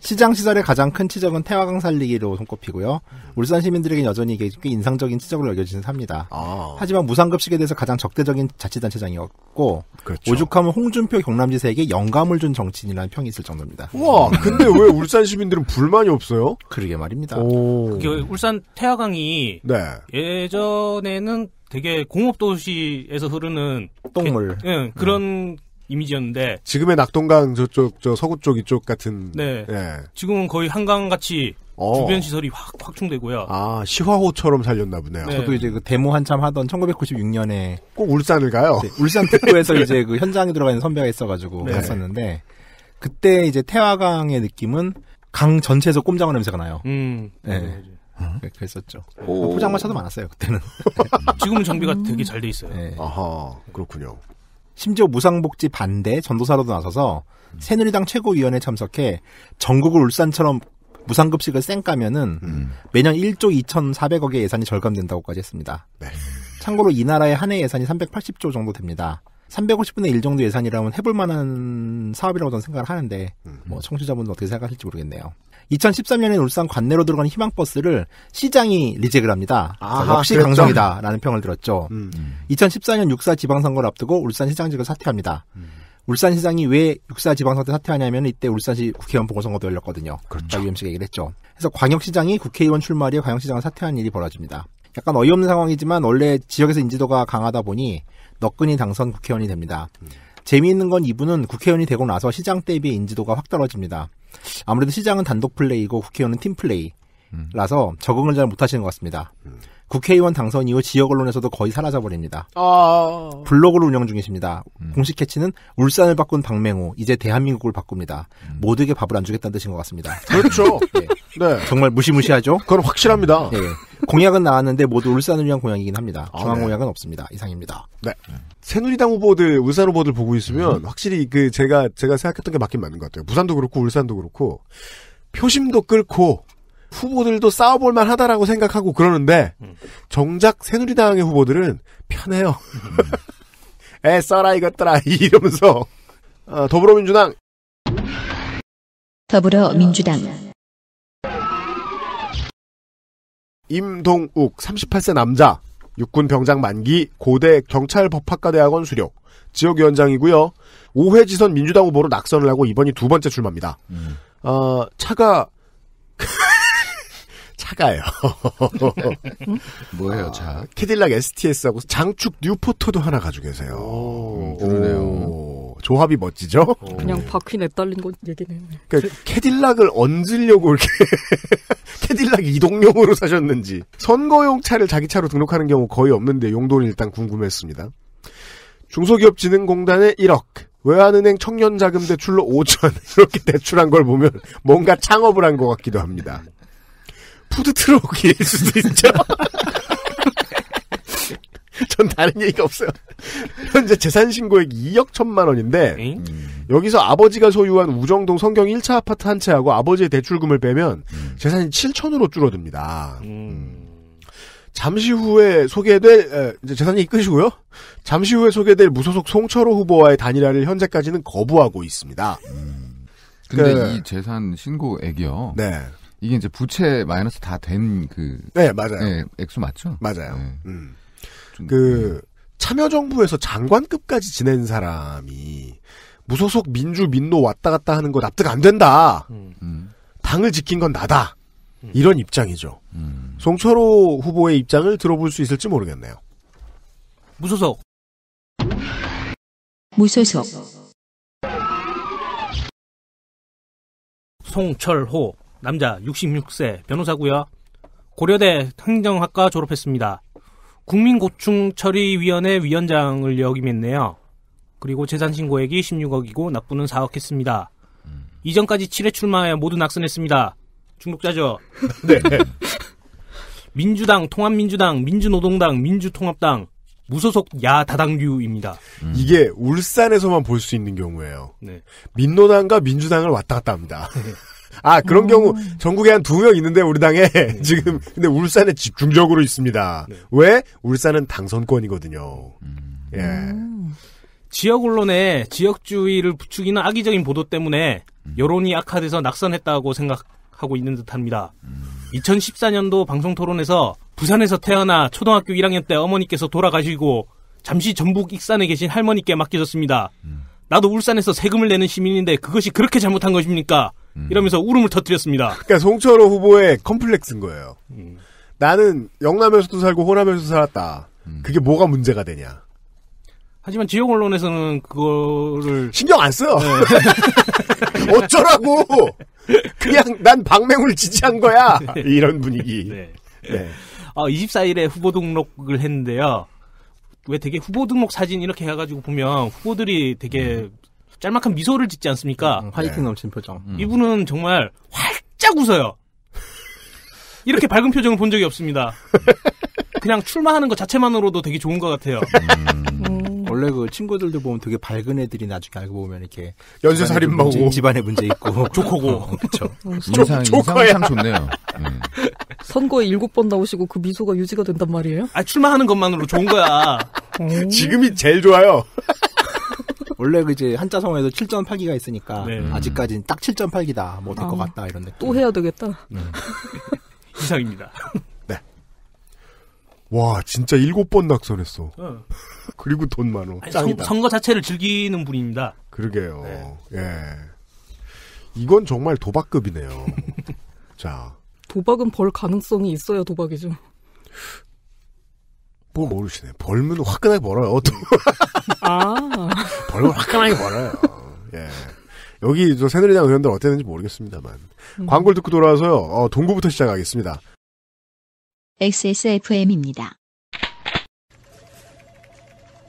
Speaker 4: 시장 시설의 가장 큰 치적은 태화강 살리기로 손꼽히고요. 울산 시민들에게 여전히 이게 꽤 인상적인 치적으로 여겨지는 삽니다. 아. 하지만 무상급식에 대해서 가장 적대적인 자치단체장이었고 그렇죠. 오죽하면 홍준표 경남지사에게 영감을 준 정치인이라는 평이 있을 정도입니다. 와 음. 근데 왜 울산 시민들은 불만이 없어요? 그러게 말입니다.
Speaker 3: 오. 그게
Speaker 6: 울산 태화강이 네. 예전에는 되게 공업 도시에서 흐르는 똥물. 예, 그런 음. 이미지였는데
Speaker 3: 지금의 낙동강 저쪽 저 서구 쪽 이쪽 같은 네 예.
Speaker 6: 지금은 거의 한강 같이 어. 주변 시설이 확 확충되고요.
Speaker 4: 아 시화호처럼 살렸나 보네요. 네. 저도 이제 그 데모 한참 하던 1996년에 꼭 울산을 가요. 네, 울산 특구에서 이제 그 현장에 들어가 있는 선배가 있어가지고 네. 갔었는데 그때 이제 태화강의 느낌은 강 전체에서 꼼장어 냄새가 나요. 음.
Speaker 6: 네. 네, 네. 음. 그랬었죠. 오. 포장마차도
Speaker 4: 많았어요 그때는.
Speaker 6: 지금은 정비가 되게 잘 돼 있어요. 네. 아하 그렇군요.
Speaker 4: 심지어 무상복지 반대 전도사로도 나서서 새누리당 최고위원회 참석해 전국을 울산처럼 무상급식을 쌩 까면은 음. 매년 1조 2,400억의 예산이 절감된다고까지 했습니다. 네. 참고로 이 나라의 한 해 예산이 380조 정도 됩니다. 350분의 1 정도 예산이라면 해볼 만한 사업이라고 저는 생각을 하는데 음. 뭐 청취자분들 어떻게 생각하실지 모르겠네요. 2013년에 울산 관내로 들어가는 희망버스를 시장이 리젝을 합니다. 아하, 역시 그랬 강성이다라는 평을 들었죠. 음. 2014년 육사 지방선거를 앞두고 울산시장직을 사퇴합니다. 음. 울산시장이 왜 육사 지방선거 사퇴하냐면 이때 울산시 국회의원 보궐선거도 열렸거든요. 그렇죠. UMC가 얘기를 했죠. 그래서 광역시장이 국회의원 출마리에 광역시장을 사퇴한 일이 벌어집니다. 약간 어이없는 상황이지만 원래 지역에서 인지도가 강하다 보니 너끈히 당선 국회의원이 됩니다. 음. 재미있는 건 이분은 국회의원이 되고 나서 시장 대비 인지도가 확 떨어집니다. 아무래도 시장은 단독 플레이고 국회의원은 팀 플레이라서 음. 적응을 잘 못하시는 것 같습니다. 음. 국회의원 당선 이후 지역 언론에서도 거의 사라져버립니다.
Speaker 1: 아...
Speaker 4: 블로그를 운영 중이십니다. 음. 공식 캐치는 울산을 바꾼 박맹호, 이제 대한민국을 바꿉니다. 음. 모두에게 밥을 안 주겠다는 뜻인 것 같습니다. 그렇죠. 네. 네. 정말 무시무시하죠? 그건 확실합니다. 네. 공약은 나왔는데 모두 울산을 위한 공약이긴 합니다. 아, 중앙 네. 공약은 없습니다. 이상입니다.
Speaker 3: 네. 네. 새누리당 후보들, 울산 후보들 보고 있으면 음. 확실히 그 제가 제가 생각했던 게 맞긴 맞는 것 같아요. 부산도 그렇고 울산도 그렇고 표심도 끓고 후보들도 싸워볼 만하다라고 생각하고 그러는데 음. 정작 새누리당의 후보들은
Speaker 1: 편해요.
Speaker 2: 음.
Speaker 3: 에 써라 이것들아 이러면서 어, 더불어민주당
Speaker 2: 더불어민주당
Speaker 3: 임동욱 38세 남자 육군 병장 만기 고대 경찰법학과대학원 수료 지역위원장이고요. 5회 지선 민주당 후보로 낙선을 하고 이번이 두 번째 출마입니다. 음. 어, 차가 차가요.
Speaker 5: 뭐예요, 차? 아,
Speaker 3: 캐딜락 STS하고 장축 뉴포터도 하나 가지고 계세요. 오, 그러네요. 조합이 멋지죠? 어. 그냥
Speaker 2: 바퀴 내달린 것 얘기는.
Speaker 3: 그러니까 그- 캐딜락을 얹으려고 이렇게 캐딜락 이동용으로 사셨는지 선거용 차를 자기 차로 등록하는 경우 거의 없는데 용돈는 일단 궁금했습니다. 중소기업진흥공단에 1억, 외환은행 청년자금 대출로 5천 이렇게 대출한 걸 보면 뭔가 창업을 한 것 같기도 합니다. 푸드트럭일 수도 있죠. 전 다른 얘기가 없어요. 현재 재산 신고액 2억 1 천만 원인데 응? 여기서 아버지가 소유한 우정동 성경 1차 아파트 한 채하고 아버지의 대출금을 빼면 음. 재산이 7천으로 줄어듭니다. 음. 음. 잠시 후에 소개될 이제 재산이 이끄시고요. 잠시 후에 소개될 무소속 송철호 후보와의 단일화를 현재까지는 거부하고 있습니다.
Speaker 1: 음. 근데 그, 이
Speaker 5: 재산 신고액이요. 네. 이게 이제 부채 마이너스
Speaker 3: 다 된 그.
Speaker 1: 네, 맞아요. 네,
Speaker 3: 액수 맞죠?
Speaker 5: 맞아요. 네.
Speaker 1: 음.
Speaker 3: 그, 음. 참여정부에서 장관급까지 지낸 사람이 무소속 민주 민노 왔다 갔다 하는 거 납득 안 된다. 음. 음. 당을 지킨 건 나다. 음. 이런 입장이죠. 음. 송철호 후보의 입장을 들어볼 수 있을지 모르겠네요.
Speaker 6: 무소속. 무소속. 송철호 남자 66세 변호사고요. 고려대 행정학과 졸업했습니다. 국민고충처리위원회 위원장을 역임했네요. 그리고 재산신고액이 16억이고 납부는 4억 했습니다. 음. 이전까지 7회 출마하여 모두 낙선했습니다. 중독자죠? 네. 민주당, 통합민주당, 민주노동당, 민주통합당, 무소속 야다당류입니다.
Speaker 3: 음. 이게 울산에서만 볼 수 있는 경우예요. 네. 민노당과 민주당을 왔다 갔다 합니다. 네. 아 그런 음. 경우 전국에 한 두 명 있는데 우리 당에 네. 지금 근데 울산에 집중적으로 있습니다. 네. 왜 울산은 당선권이거든요.
Speaker 6: 음. 예. 음. 지역 언론에 지역주의를 부추기는 악의적인 보도 때문에 음. 여론이 악화돼서 낙선했다고 생각하고 있는 듯합니다. 2014년도 음. 방송 토론에서 부산에서 태어나 초등학교 1학년 때 어머니께서 돌아가시고 잠시 전북 익산에 계신 할머니께 맡겨졌습니다. 나도 울산에서 세금을 내는 시민인데 그것이 그렇게 잘못한 것입니까? 음. 이러면서 울음을 터뜨렸습니다. 그러니까
Speaker 3: 송철호 후보의 컴플렉스인 거예요. 음. 나는 영남에서도 살고 호남에서도 살았다. 음. 그게 뭐가 문제가 되냐?
Speaker 6: 하지만 지역 언론에서는 그거를 신경 안써 네. 어쩌라고? 그냥 난 박맹울 지지한 거야. 네. 이런 분위기. 네. 네. 아, 24일에 후보 등록을 했는데요. 왜 되게 후보 등록 사진 이렇게 해가지고 보면 후보들이 되게 음. 짤막한 미소를 짓지 않습니까? 음, 음. 화이팅 네. 넘친 표정. 음. 이분은 정말 활짝 웃어요. 이렇게 밝은 표정을 본 적이 없습니다. 그냥 출마하는 것 자체만으로도 되게 좋은 것 같아요. 음.
Speaker 4: 원래 그 친구들도 보면 되게 밝은 애들이 나중에 알고 보면 이렇게 연쇄살인마고 집안에 문제 있고 조커고 어, 그렇죠.
Speaker 2: 인상 조커야. 참 좋네요. 음. 선거에 일곱 번 나오시고 그 미소가 유지가 된단 말이에요?
Speaker 6: 아 출마하는 것만으로 좋은 거야.
Speaker 4: 어. 지금이 제일 좋아요. 원래 그 이제 한자성어에도 7.8기가 있으니까 네. 음. 아직까지는 딱 7.8기다 뭐 될것 아, 같다 이런 데또 해야 되겠다. 음.
Speaker 6: 이상입니다. 네.
Speaker 3: 와 진짜 일곱 번 낙선했어. 어. 그리고 돈 많어. 아니, 선, 선거
Speaker 6: 자체를 즐기는 분입니다.
Speaker 3: 그러게요. 네. 예. 이건 정말 도박급이네요. 자.
Speaker 2: 도박은 벌 가능성이 있어야 도박이죠.
Speaker 3: 뭐 모르시네. 벌면 화끈하게 벌어요. 또.
Speaker 1: 아.
Speaker 2: 벌면 화끈하게 벌어요.
Speaker 1: 예.
Speaker 3: 여기 저 새누리당 의원들 어땠는지 모르겠습니다만. 음. 광고를 듣고 돌아와서요. 어, 동구부터 시작하겠습니다.
Speaker 2: XSFM입니다.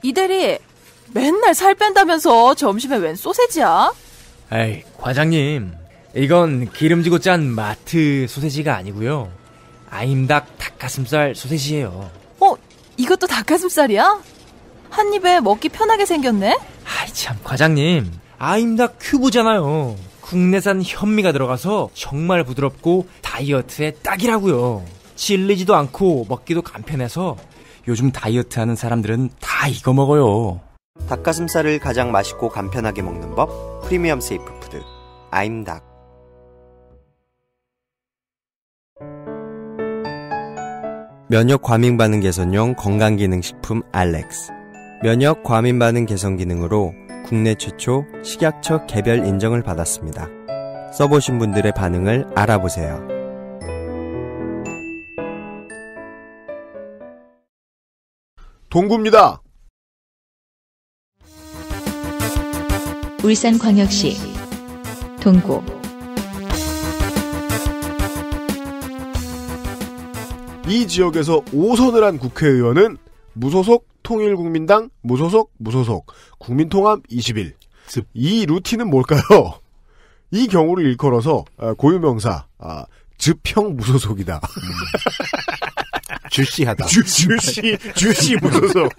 Speaker 2: 이대리 맨날 살 뺀다면서 점심에 웬 소세지야?
Speaker 7: 에이 과장님 이건 기름지고 짠 마트 소세지가 아니고요 아임닭 닭가슴살 소세지예요.
Speaker 2: 이것도 닭가슴살이야? 한 입에 먹기 편하게 생겼네? 아이,
Speaker 7: 참, 과장님. 아임다 큐브잖아요. 국내산 현미가 들어가서 정말 부드럽고 다이어트에 딱이라고요. 질리지도 않고 먹기도 간편해서 요즘 다이어트 하는 사람들은
Speaker 6: 다 이거 먹어요.
Speaker 7: 닭가슴살을 가장 맛있고 간편하게 먹는 법 프리미엄 세이프 푸드 아임닭 면역 과민 반응 개선용 건강기능식품 알렉스. 면역 과민 반응 개선 기능으로 국내 최초 식약처 개별 인정을 받았습니다. 써보신 분들의 반응을 알아보세요. 동구입니다.
Speaker 2: 울산광역시 동구
Speaker 3: 이 지역에서 5선을 한 국회의원은 무소속 통일국민당 무소속 무소속 국민통합 20일 습. 이 루틴은 뭘까요? 이 경우를 일컬어서 아, 고유명사 아, 즈평 무소속이다. 음.
Speaker 4: 주시하다.
Speaker 1: 주,
Speaker 3: 시 주시 무소속.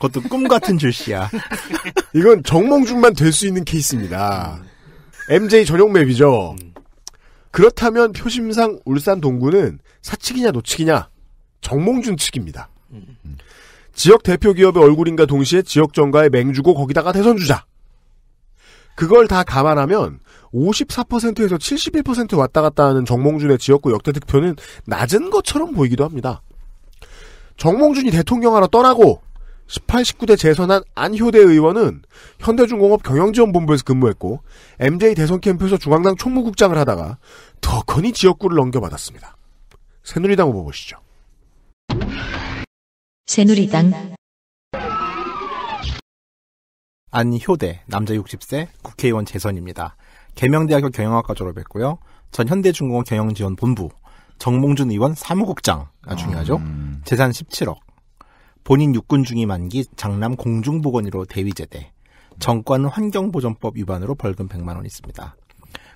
Speaker 4: 그것도 꿈 같은 주시야. 이건 정몽중만
Speaker 3: 될 수 있는 케이스입니다. MJ 전용 맵이죠. 음. 그렇다면 표심상 울산 동구는 사측이냐 노측이냐 정몽준 측입니다. 음. 지역 대표 기업의 얼굴인가 동시에 지역 정가에 맹주고 거기다가 대선 주자. 그걸 다 감안하면 54%에서 71% 왔다 갔다 하는 정몽준의 지역구 역대 득표는 낮은 것처럼 보이기도 합니다. 정몽준이 대통령 하러 떠나고 18, 19대 재선한 안효대 의원은 현대중공업 경영지원본부에서 근무했고 MJ 대선 캠프에서 중앙당 총무국장을 하다가 더건히 지역구를 넘겨받았습니다. 새누리당 후보 보시죠.
Speaker 1: 새누리당
Speaker 4: 안효대 남자 60세 국회의원 재선입니다. 개명대학교 경영학과 졸업했고요. 전 현대중공업 경영지원본부 정몽준 의원 사무국장가 아, 중요하죠. 음. 재산 17억, 본인 육군 중위 만기 장남 공중보건의로 대위제대. 정권 환경보전법 위반으로 벌금 100만 원 있습니다.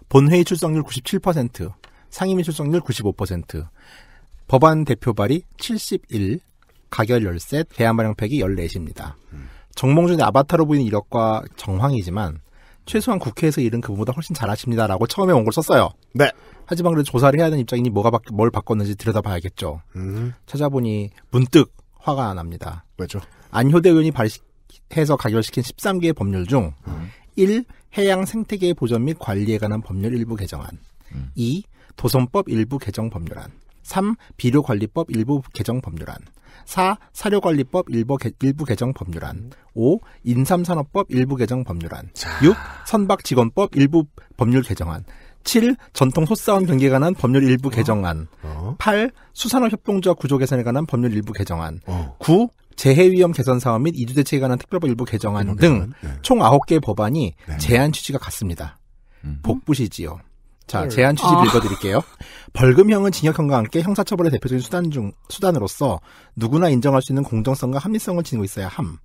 Speaker 4: 본회의 출석률 97%, 상임위 출석률 95%, 법안 대표 발의 71, 가결 13, 대한마령팩이 14입니다. 정몽준의 아바타로 보이는 이력과 정황이지만 최소한 국회에서 일은 그보다 훨씬 잘하십니다라고 처음에 원고를 썼어요. 네. 하지만 그래도 조사를 해야 하는 입장이니 뭐가 바, 뭘 바꿨는지 들여다봐야겠죠. 음. 찾아보니 문득 화가 납니다. 왜죠? 안효대 의원이 발식해서 가결시킨 13개의 법률 중 음. 1. 해양 생태계 보전 및 관리에 관한 법률 일부 개정안 음. 2. 도선법 일부 개정 법률안 3. 비료관리법 일부 개정 법률안 4. 사료관리법 일부, 개, 일부 개정 법률안 5. 인삼산업법 일부 개정 법률안 자. 6. 선박직원법 일부 법률 개정안 7. 전통 소싸움 경기에 관한 법률 일부 어? 개정안. 어? 어? 8. 수산업 협동조합 구조 개선에 관한 법률 일부 개정안. 어. 9. 재해 위험 개선 사업 및 이주 대책에 관한 특별법 일부 개정안 등 총9개 법안이 네. 제한 취지가 같습니다. 음. 복부시지요. 자, 제한 취지 아. 읽어드릴게요. 벌금형은 징역형과 함께 형사처벌의 대표적인 수단 중, 수단으로서 누구나 인정할 수 있는 공정성과 합리성을 지니고 있어야 함.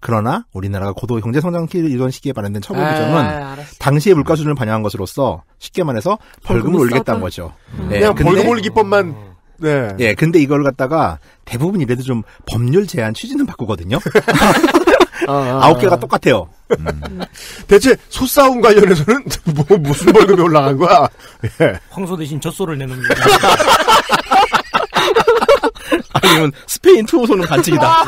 Speaker 4: 그러나 우리나라가 고도 경제 성장기를 이던 시기에 마련된 처벌 규정은 당시의 물가 수준을 반영한 것으로서 쉽게 말해서 벌금을 올리겠다는 거죠. 음. 네, 그냥 근데, 벌금 올리기법만 네. 예, 근데 이걸 갖다가 대부분 이래도 좀 법률 제한 취지는 바꾸거든요. 아홉 개가 똑같아요. 음. 대체 소싸움 관련해서는 뭐, 무슨 벌금이 올라간 거야? 예.
Speaker 6: 황소 대신 젖소를 내는 놓 거야.
Speaker 4: 아니면 스페인 투호소는 반칙이다.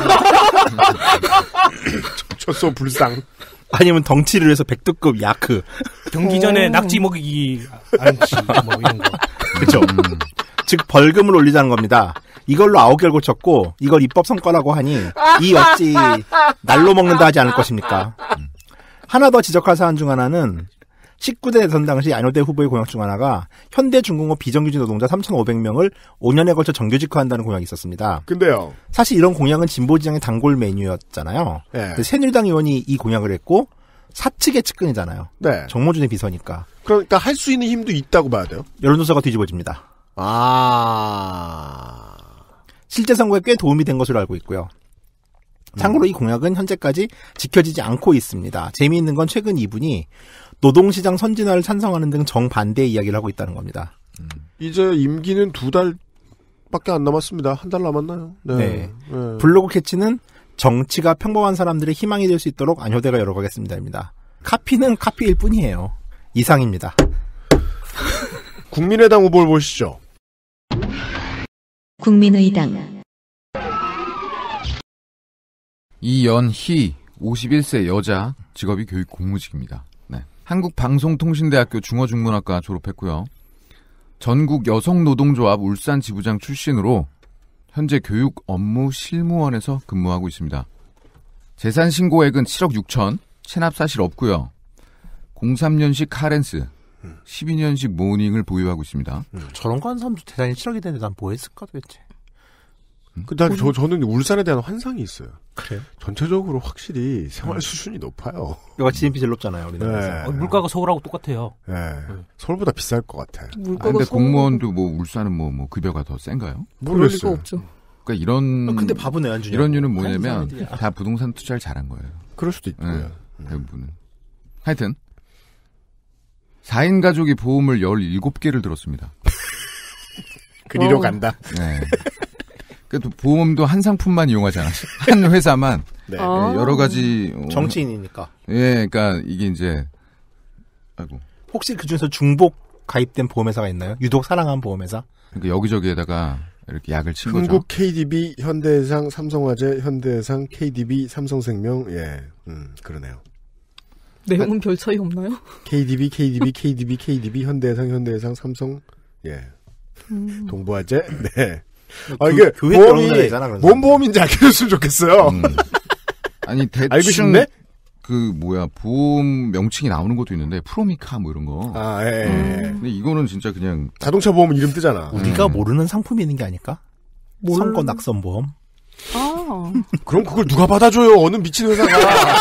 Speaker 4: 초소 불상. 아니면 덩치를 해서 백두급 야크.
Speaker 6: 경기 전에 낙지 먹이기 안치 뭐 이런 거.
Speaker 4: 그렇죠. 음. 즉 벌금을 올리자는 겁니다. 이걸로 아홉 개를 고쳤고 이걸 입법 성과라고 하니 이 역시 날로 먹는다 하지 않을 것입니까? 음. 하나 더 지적할 사안 중 하나는 19대 대선 당시 안효대 후보의 공약 중 하나가 현대중공업 비정규직 노동자 3,500명을 5년에 걸쳐 정규직화한다는 공약이 있었습니다. 근데요. 사실 이런 공약은 진보지향의 단골 메뉴였잖아요. 네. 새누리당 의원이 이 공약을 했고 사측의 측근이잖아요. 네. 정모준의 비서니까.
Speaker 3: 그러니까 할 수 있는 힘도 있다고 봐야 돼요.
Speaker 4: 여론조사가 뒤집어집니다. 아. 실제 선거에 꽤 도움이 된 것으로 알고 있고요. 참고로 음. 이 공약은 현재까지 지켜지지 않고 있습니다. 재미있는 건 최근 이분이 노동시장 선진화를 찬성하는 등 정반대 의 이야기를 하고 있다는 겁니다. 음.
Speaker 3: 이제 임기는 두 달밖에 안 남았습니다. 한 달 남았나요? 네. 네. 네.
Speaker 4: 블로그 캐치는 정치가 평범한 사람들의 희망이 될 수 있도록 안효대가 열어가겠습니다입니다. 카피는 카피일 뿐이에요. 이상입니다. 국민의당 후보를 보시죠.
Speaker 2: 국민의당
Speaker 5: 이연희 51세 여자 직업이 교육 공무직입니다. 한국방송통신대학교 중어중문학과 졸업했고요. 전국 여성노동조합 울산 지부장 출신으로 현재 교육 업무 실무원에서 근무하고 있습니다. 재산 신고액은 7억 6천, 체납 사실 없고요. 03년식 카렌스, 12년식 모닝을 보유하고 있습니다. 음.
Speaker 3: 저런 거한
Speaker 4: 사람도 대단히 7억이 되는데 난뭐 했을까 도대체. 근데 음. 그 음. 저,
Speaker 3: 저는 울산에 대한 환상이 있어요. 그래요? 전체적으로 확실히 음. 생활 수준이 높아요.
Speaker 4: 여기 GDP 제일 높잖아요, 우리나라에서. 네.
Speaker 6: 어, 물가가 서울하고 똑같아요.
Speaker 4: 네. 네.
Speaker 3: 서울보다 비쌀 것 같아.
Speaker 6: 물가가 아, 근데 서울...
Speaker 5: 공무원도 뭐 울산은 뭐, 뭐 급여가 더 센가요? 모르겠어요. 없죠. 그러니까 이런 아, 근데 밥은
Speaker 2: 안 주냐? 이런 이유는 뭐냐면 다
Speaker 5: 부동산 투자를 잘한 거예요. 그럴 수도 있고요. 대부분은. 네, 음. 그 하여튼 4인 가족이 보험을 17개를 들었습니다.
Speaker 3: 그리로 간다.
Speaker 5: 어. 네. 그러니까 보험도 한 상품만 이용하지 않았어요. 한 회사만.
Speaker 4: 네. 아~ 여러 가지. 어. 정치인이니까.
Speaker 5: 예, 그러니까 이게 이제, 아이고.
Speaker 4: 혹시 그 중에서 중복 가입된 보험회사가 있나요? 유독 사랑한 보험회사?
Speaker 5: 그러니까 여기저기에다가 이렇게 약을 친 거죠. 한국
Speaker 4: KDB, 현대해상,
Speaker 3: 삼성화재, 현대해상, KDB, 삼성생명, 예, 음, 그러네요.
Speaker 2: 내용은 네, 별 차이 없나요?
Speaker 3: KDB, KDB, KDB, KDB, 현대해상, 현대해상, 삼성,
Speaker 2: 예.
Speaker 1: 음.
Speaker 3: 동부화재, 네. 그 아,
Speaker 4: 그, 이게 교회 보험이
Speaker 1: 뭔
Speaker 3: 보험인지 알려줬으면 좋겠어요.
Speaker 5: 음. 아니 대충 알고 싶네? 그 뭐야 보험 명칭이 나오는 것도 있는데 프로미카 뭐 이런 거. 아, 예. 음. 예. 근데 이거는 진짜 그냥 자동차 보험
Speaker 3: 이름 뜨잖아. 우리가 음. 모르는 상품이 있는 게 아닐까? 뭘... 선거 낙선 보험.
Speaker 2: 아.
Speaker 3: 그럼 그걸 누가 받아줘요? 어느 미친 회사가.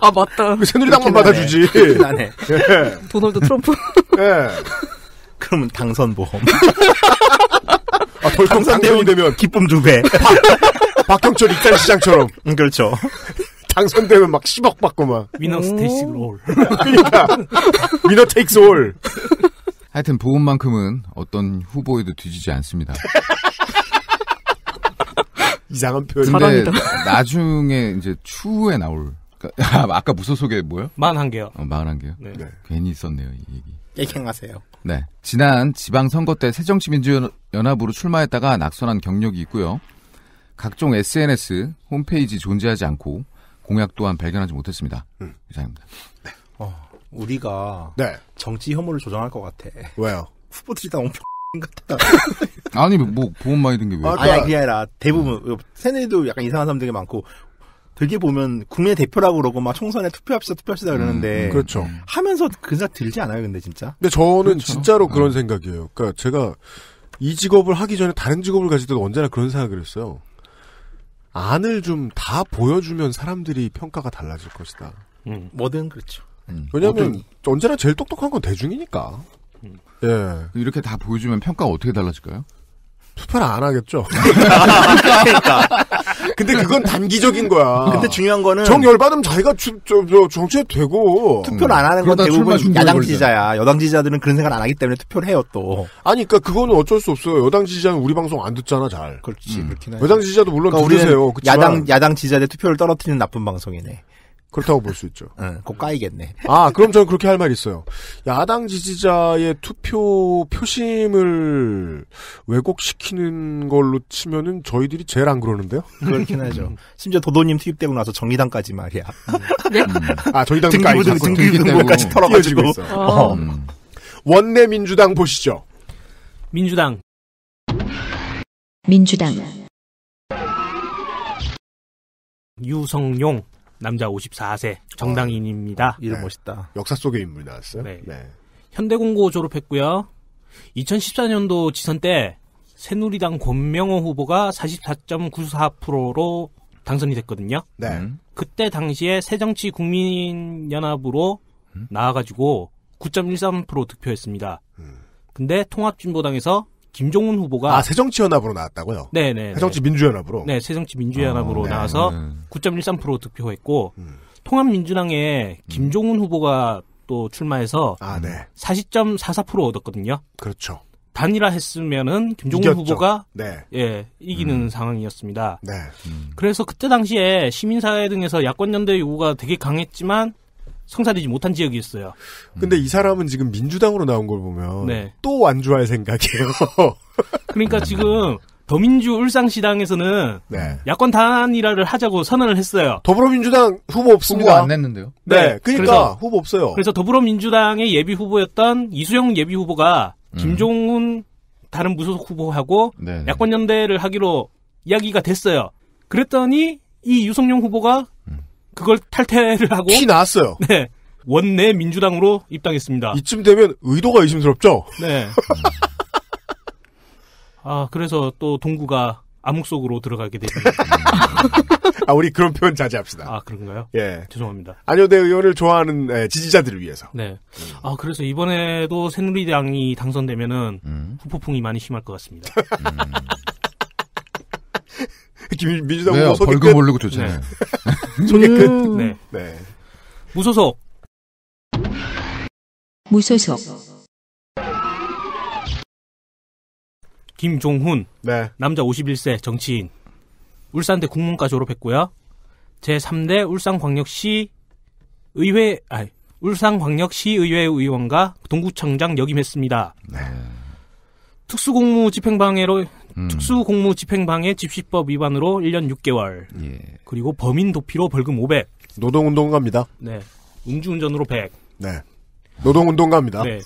Speaker 2: 아 맞다. 그
Speaker 4: 새누리당만
Speaker 3: 받아주지. 나네. 예.
Speaker 4: 도널드 트럼프. 예. 그러면 당선 보험. 아, 덜컹 상대원이 되면 기쁨 두 배. 박경철 익산 시장처럼. 음, 그렇죠. 당선되면 막 10억 받고 막.
Speaker 3: 위너 스테이시 롤. 그러니까 위너 테이크스 올. 하여튼 보험만큼은
Speaker 5: 어떤 후보에도 뒤지지 않습니다.
Speaker 4: 이상한 표현. 근데 사랑이다.
Speaker 5: 나중에 이제 추후에 나올 아, 까 무소 속에 뭐요? 만 한 개요 어, 41개요. 네. 괜히 있었네요, 이 얘기. 얘기하세요. 네. 지난 지방선거 때 새정치민주연합으로 출마했다가 낙선한 경력이 있고요. 각종 SNS, 홈페이지 존재하지 않고 공약 또한 발견하지 못했습니다. 음. 이상입니다.
Speaker 4: 네. 어, 우리가 네. 정치 혐오를 조정할 것 같아.
Speaker 5: 왜요? 후보들이 다 엄청 아니 뭐 보험 많이 든 게 왜? 아, 니 그게
Speaker 4: 아니라 대부분 음. 새내도 약간 이상한 사람들이 많고 되게 보면 국민의 대표라고 그러고 막 총선에 투표합시다 투표합시다 음, 그러는데 음, 그렇죠. 하면서 그자 들지 않아요 근데 진짜?
Speaker 3: 근데 저는 그렇죠. 진짜로 그런 음. 생각이에요. 그러니까 제가 이 직업을 하기 전에 다른 직업을 가질 때도 언제나 그런 생각을 했어요. 안을 좀 다 보여주면 사람들이 평가가 달라질 것이다. 음. 뭐든 그렇죠.
Speaker 1: 음. 왜냐하면 뭐든.
Speaker 3: 언제나 제일 똑똑한 건 대중이니까. 음. 예.
Speaker 5: 이렇게 다 보여주면 평가가 어떻게 달라질까요? 투표를 안 하겠죠.
Speaker 1: 그러니까.
Speaker 3: 근데 네. 그건 단기적인 거야. 근데 중요한 거는 정열
Speaker 4: 받으면 자기가 주, 저, 저, 정치에 되고 투표를 안 하는 건 대부분 야당 지지자야. 여당 지지자들은 그런 생각 안 하기 때문에 투표를 해요
Speaker 1: 또.
Speaker 3: 아니 그러니까 그거는 어쩔 수 없어요. 여당 지지자는 우리 방송 안 듣잖아 잘. 그렇지
Speaker 1: 음. 그렇긴 여당 지지자도
Speaker 3: 물론 그러니까 들으세요. 야당
Speaker 4: 야당 지지자들 투표를 떨어뜨리는 나쁜 방송이네. 그렇다고 볼 수 있죠. 응, 네, 곧 까이겠네. 아, 그럼 저는 그렇게 할 말 있어요. 야당 지지자의 투표
Speaker 3: 표심을 왜곡시키는 걸로 치면은 저희들이 제일 안 그러는데요?
Speaker 4: 그렇긴 하죠. 심지어 도도님 투입되고 나서 정의당까지 말이야. 네? 음. 아,
Speaker 3: 정의당까지 등기부등까지 털어가지고. 있어. 어. 음.
Speaker 4: 원내 민주당 보시죠.
Speaker 6: 민주당. 민주당. 유성용. 남자 54세 정당인입니다. 어, 이름 네. 멋있다. 역사 속의 인물 나왔어요. 네. 네. 현대공고 졸업했고요. 2014년도 지선 때 새누리당 권명호 후보가 44.94%로 당선이 됐거든요. 네. 음. 그때 당시에 새정치 국민연합으로 음? 나와가지고 9.13% 득표했습니다. 음. 근데 통합진보당에서 김종훈 후보가 아
Speaker 3: 새정치연합으로 나왔다고요?
Speaker 6: 네네. 새정치민주연합으로. 네, 네, 네. 새정치민주연합으로 어, 네, 음, 나와서 네. 음. 9.13% 득표했고 음. 통합민주당에 음. 김종훈 음. 후보가 또 출마해서 아, 네. 40.44% 얻었거든요. 그렇죠. 단일화 했으면은 김종훈 이겼죠. 후보가 네. 예 이기는 음. 상황이었습니다. 네. 그래서 그때 당시에 시민사회 등에서 야권 연대 요구가 되게 강했지만 성사되지 못한 지역이었어요. 근데 이 사람은 지금 민주당으로 나온 걸 보면 네. 또 완주할 생각이에요. 그러니까 지금 더민주 울상시당에서는 네. 야권 단일화를 하자고 선언을 했어요. 더불어민주당
Speaker 3: 후보 없습니다. 후보 안 냈는데요. 네, 네. 그러니까 후보 없어요.
Speaker 6: 그래서 더불어민주당의 예비 후보였던 이수영 예비 후보가 음. 김종훈 다른 무소속 후보하고 네, 네. 야권 연대를 하기로 이야기가 됐어요. 그랬더니 이 유성룡 후보가 그걸 탈퇴를 하고 피 나왔어요. 네. 원내 민주당으로 입당했습니다. 이쯤 되면 의도가 의심스럽죠? 네. 음. 아, 그래서 또 동구가 암흑 속으로 들어가게 됩니다. 아, 우리 그런 표현 자제합시다. 아, 그런가요? 예. 죄송합니다.
Speaker 3: 안효대 의원을 좋아하는 예, 지지자들을 위해서. 네. 음.
Speaker 6: 아, 그래서 이번에도 새누리당이 당선되면은 음. 후폭풍이 많이 심할 것 같습니다. 음.
Speaker 2: 민주당 네, 후보 벌금 올리고 좋잖아요.
Speaker 6: 네. 소개 끝. 음. 네. 네.
Speaker 2: 무소속. 무소속.
Speaker 6: 김종훈. 네. 남자 51세 정치인. 울산대 국문과 졸업했고요. 제3대 울산광역시 의회 아 울산광역시 의회 의원과 동구청장 역임했습니다. 네. 특수공무 집행방해로 음. 특수공무집행방해 집시법 위반으로 1년 6개월. 예. 그리고 범인 도피로 벌금 500. 노동운동가입니다. 네. 음주운전으로 100. 네. 노동운동가입니다. 네.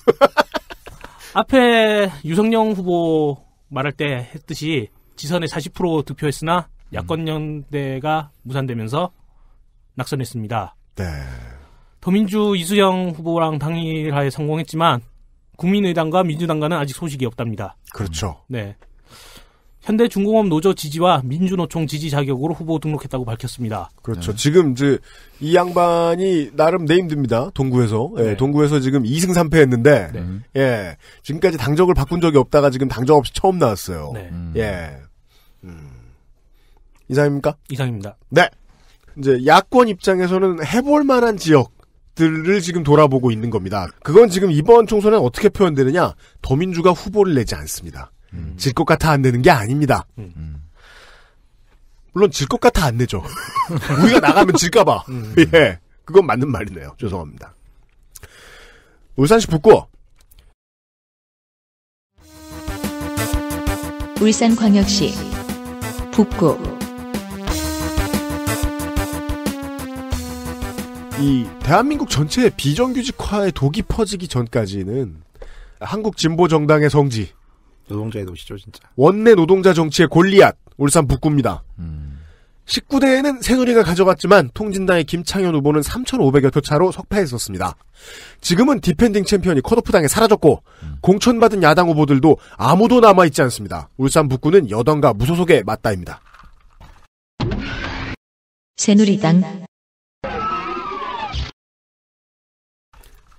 Speaker 6: 앞에 유성영 후보 말할 때 했듯이 지선에 40% 득표했으나 음. 야권 연대가 무산되면서 낙선했습니다. 네. 더민주 이수영 후보랑 당일하에 성공했지만 국민의당과 민주당과는 아직 소식이 없답니다. 그렇죠. 네. 현대중공업 노조 지지와 민주노총 지지 자격으로 후보 등록했다고 밝혔습니다. 그렇죠. 네.
Speaker 3: 지금 이제 이 양반이 나름 네임드입니다. 동구에서 예, 네. 예, 동구에서 지금 2승 3패했는데 네. 음. 예 지금까지 당적을 바꾼 적이 없다가 지금 당적 없이 처음 나왔어요. 네. 음. 예 음. 이상입니까? 이상입니다. 네. 이제 야권 입장에서는 해볼 만한 지역. 들을 지금 돌아보고 있는 겁니다. 그건 지금 이번 총선에 어떻게 표현되느냐? 더민주가 후보를 내지 않습니다. 음. 질것 같아 안 내는 게 아닙니다. 음. 물론 질 것 같아 안 내죠. 우리가 나가면 질까봐. 음. 예. 그건 맞는 말이네요. 죄송합니다. 울산시 북구.
Speaker 2: 울산광역시 북구.
Speaker 3: 이 대한민국 전체의 비정규직화의 독이 퍼지기 전까지는 한국 진보 정당의 성지 노동자의 도시죠, 진짜. 원내 노동자 정치의 골리앗, 울산 북구입니다. 음. 19대에는 새누리가 가져갔지만 통진당의 김창현 후보는 3,500여 표 차로 석패했었습니다. 지금은 디펜딩 챔피언이 컷오프당에 사라졌고 음. 공천받은 야당 후보들도 아무도 남아있지 않습니다. 울산 북구는 여당과 무소속의 맞다입니다.
Speaker 1: 새누리당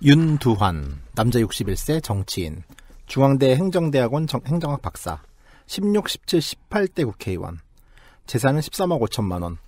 Speaker 4: 윤두환 남자 61세 정치인 중앙대 행정대학원 행정학 박사, 16, 17, 18대 국회의원, 재산은 13억 5천만 원,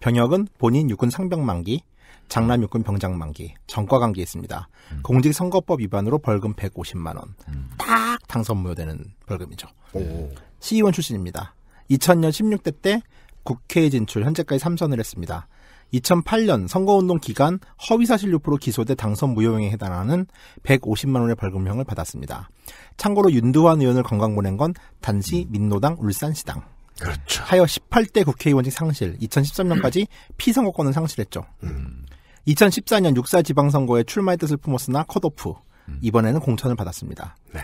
Speaker 4: 병역은 본인 육군 상병 만기, 장남 육군 병장 만기, 전과 관계 있습니다. 음. 공직선거법 위반으로 벌금 150만 원,
Speaker 1: 음. 딱
Speaker 4: 당선 무효되는 벌금이죠. 오. 시의원 출신입니다. 2000년 16대 때 국회에 진출 현재까지 3선을 했습니다. 2008년 선거운동 기간 허위사실 유포로 기소돼 당선 무효형에 해당하는 150만 원의 벌금형을 받았습니다. 참고로 윤두환 의원을 건강 보낸 건 단지 음. 민노당 울산시당. 그렇죠. 하여 18대 국회의원직 상실, 2013년까지 음. 피선거권을 상실했죠. 음. 2014년 육사 지방선거에 출마의 뜻을 품었으나 컷오프. 음. 이번에는 공천을 받았습니다. 네.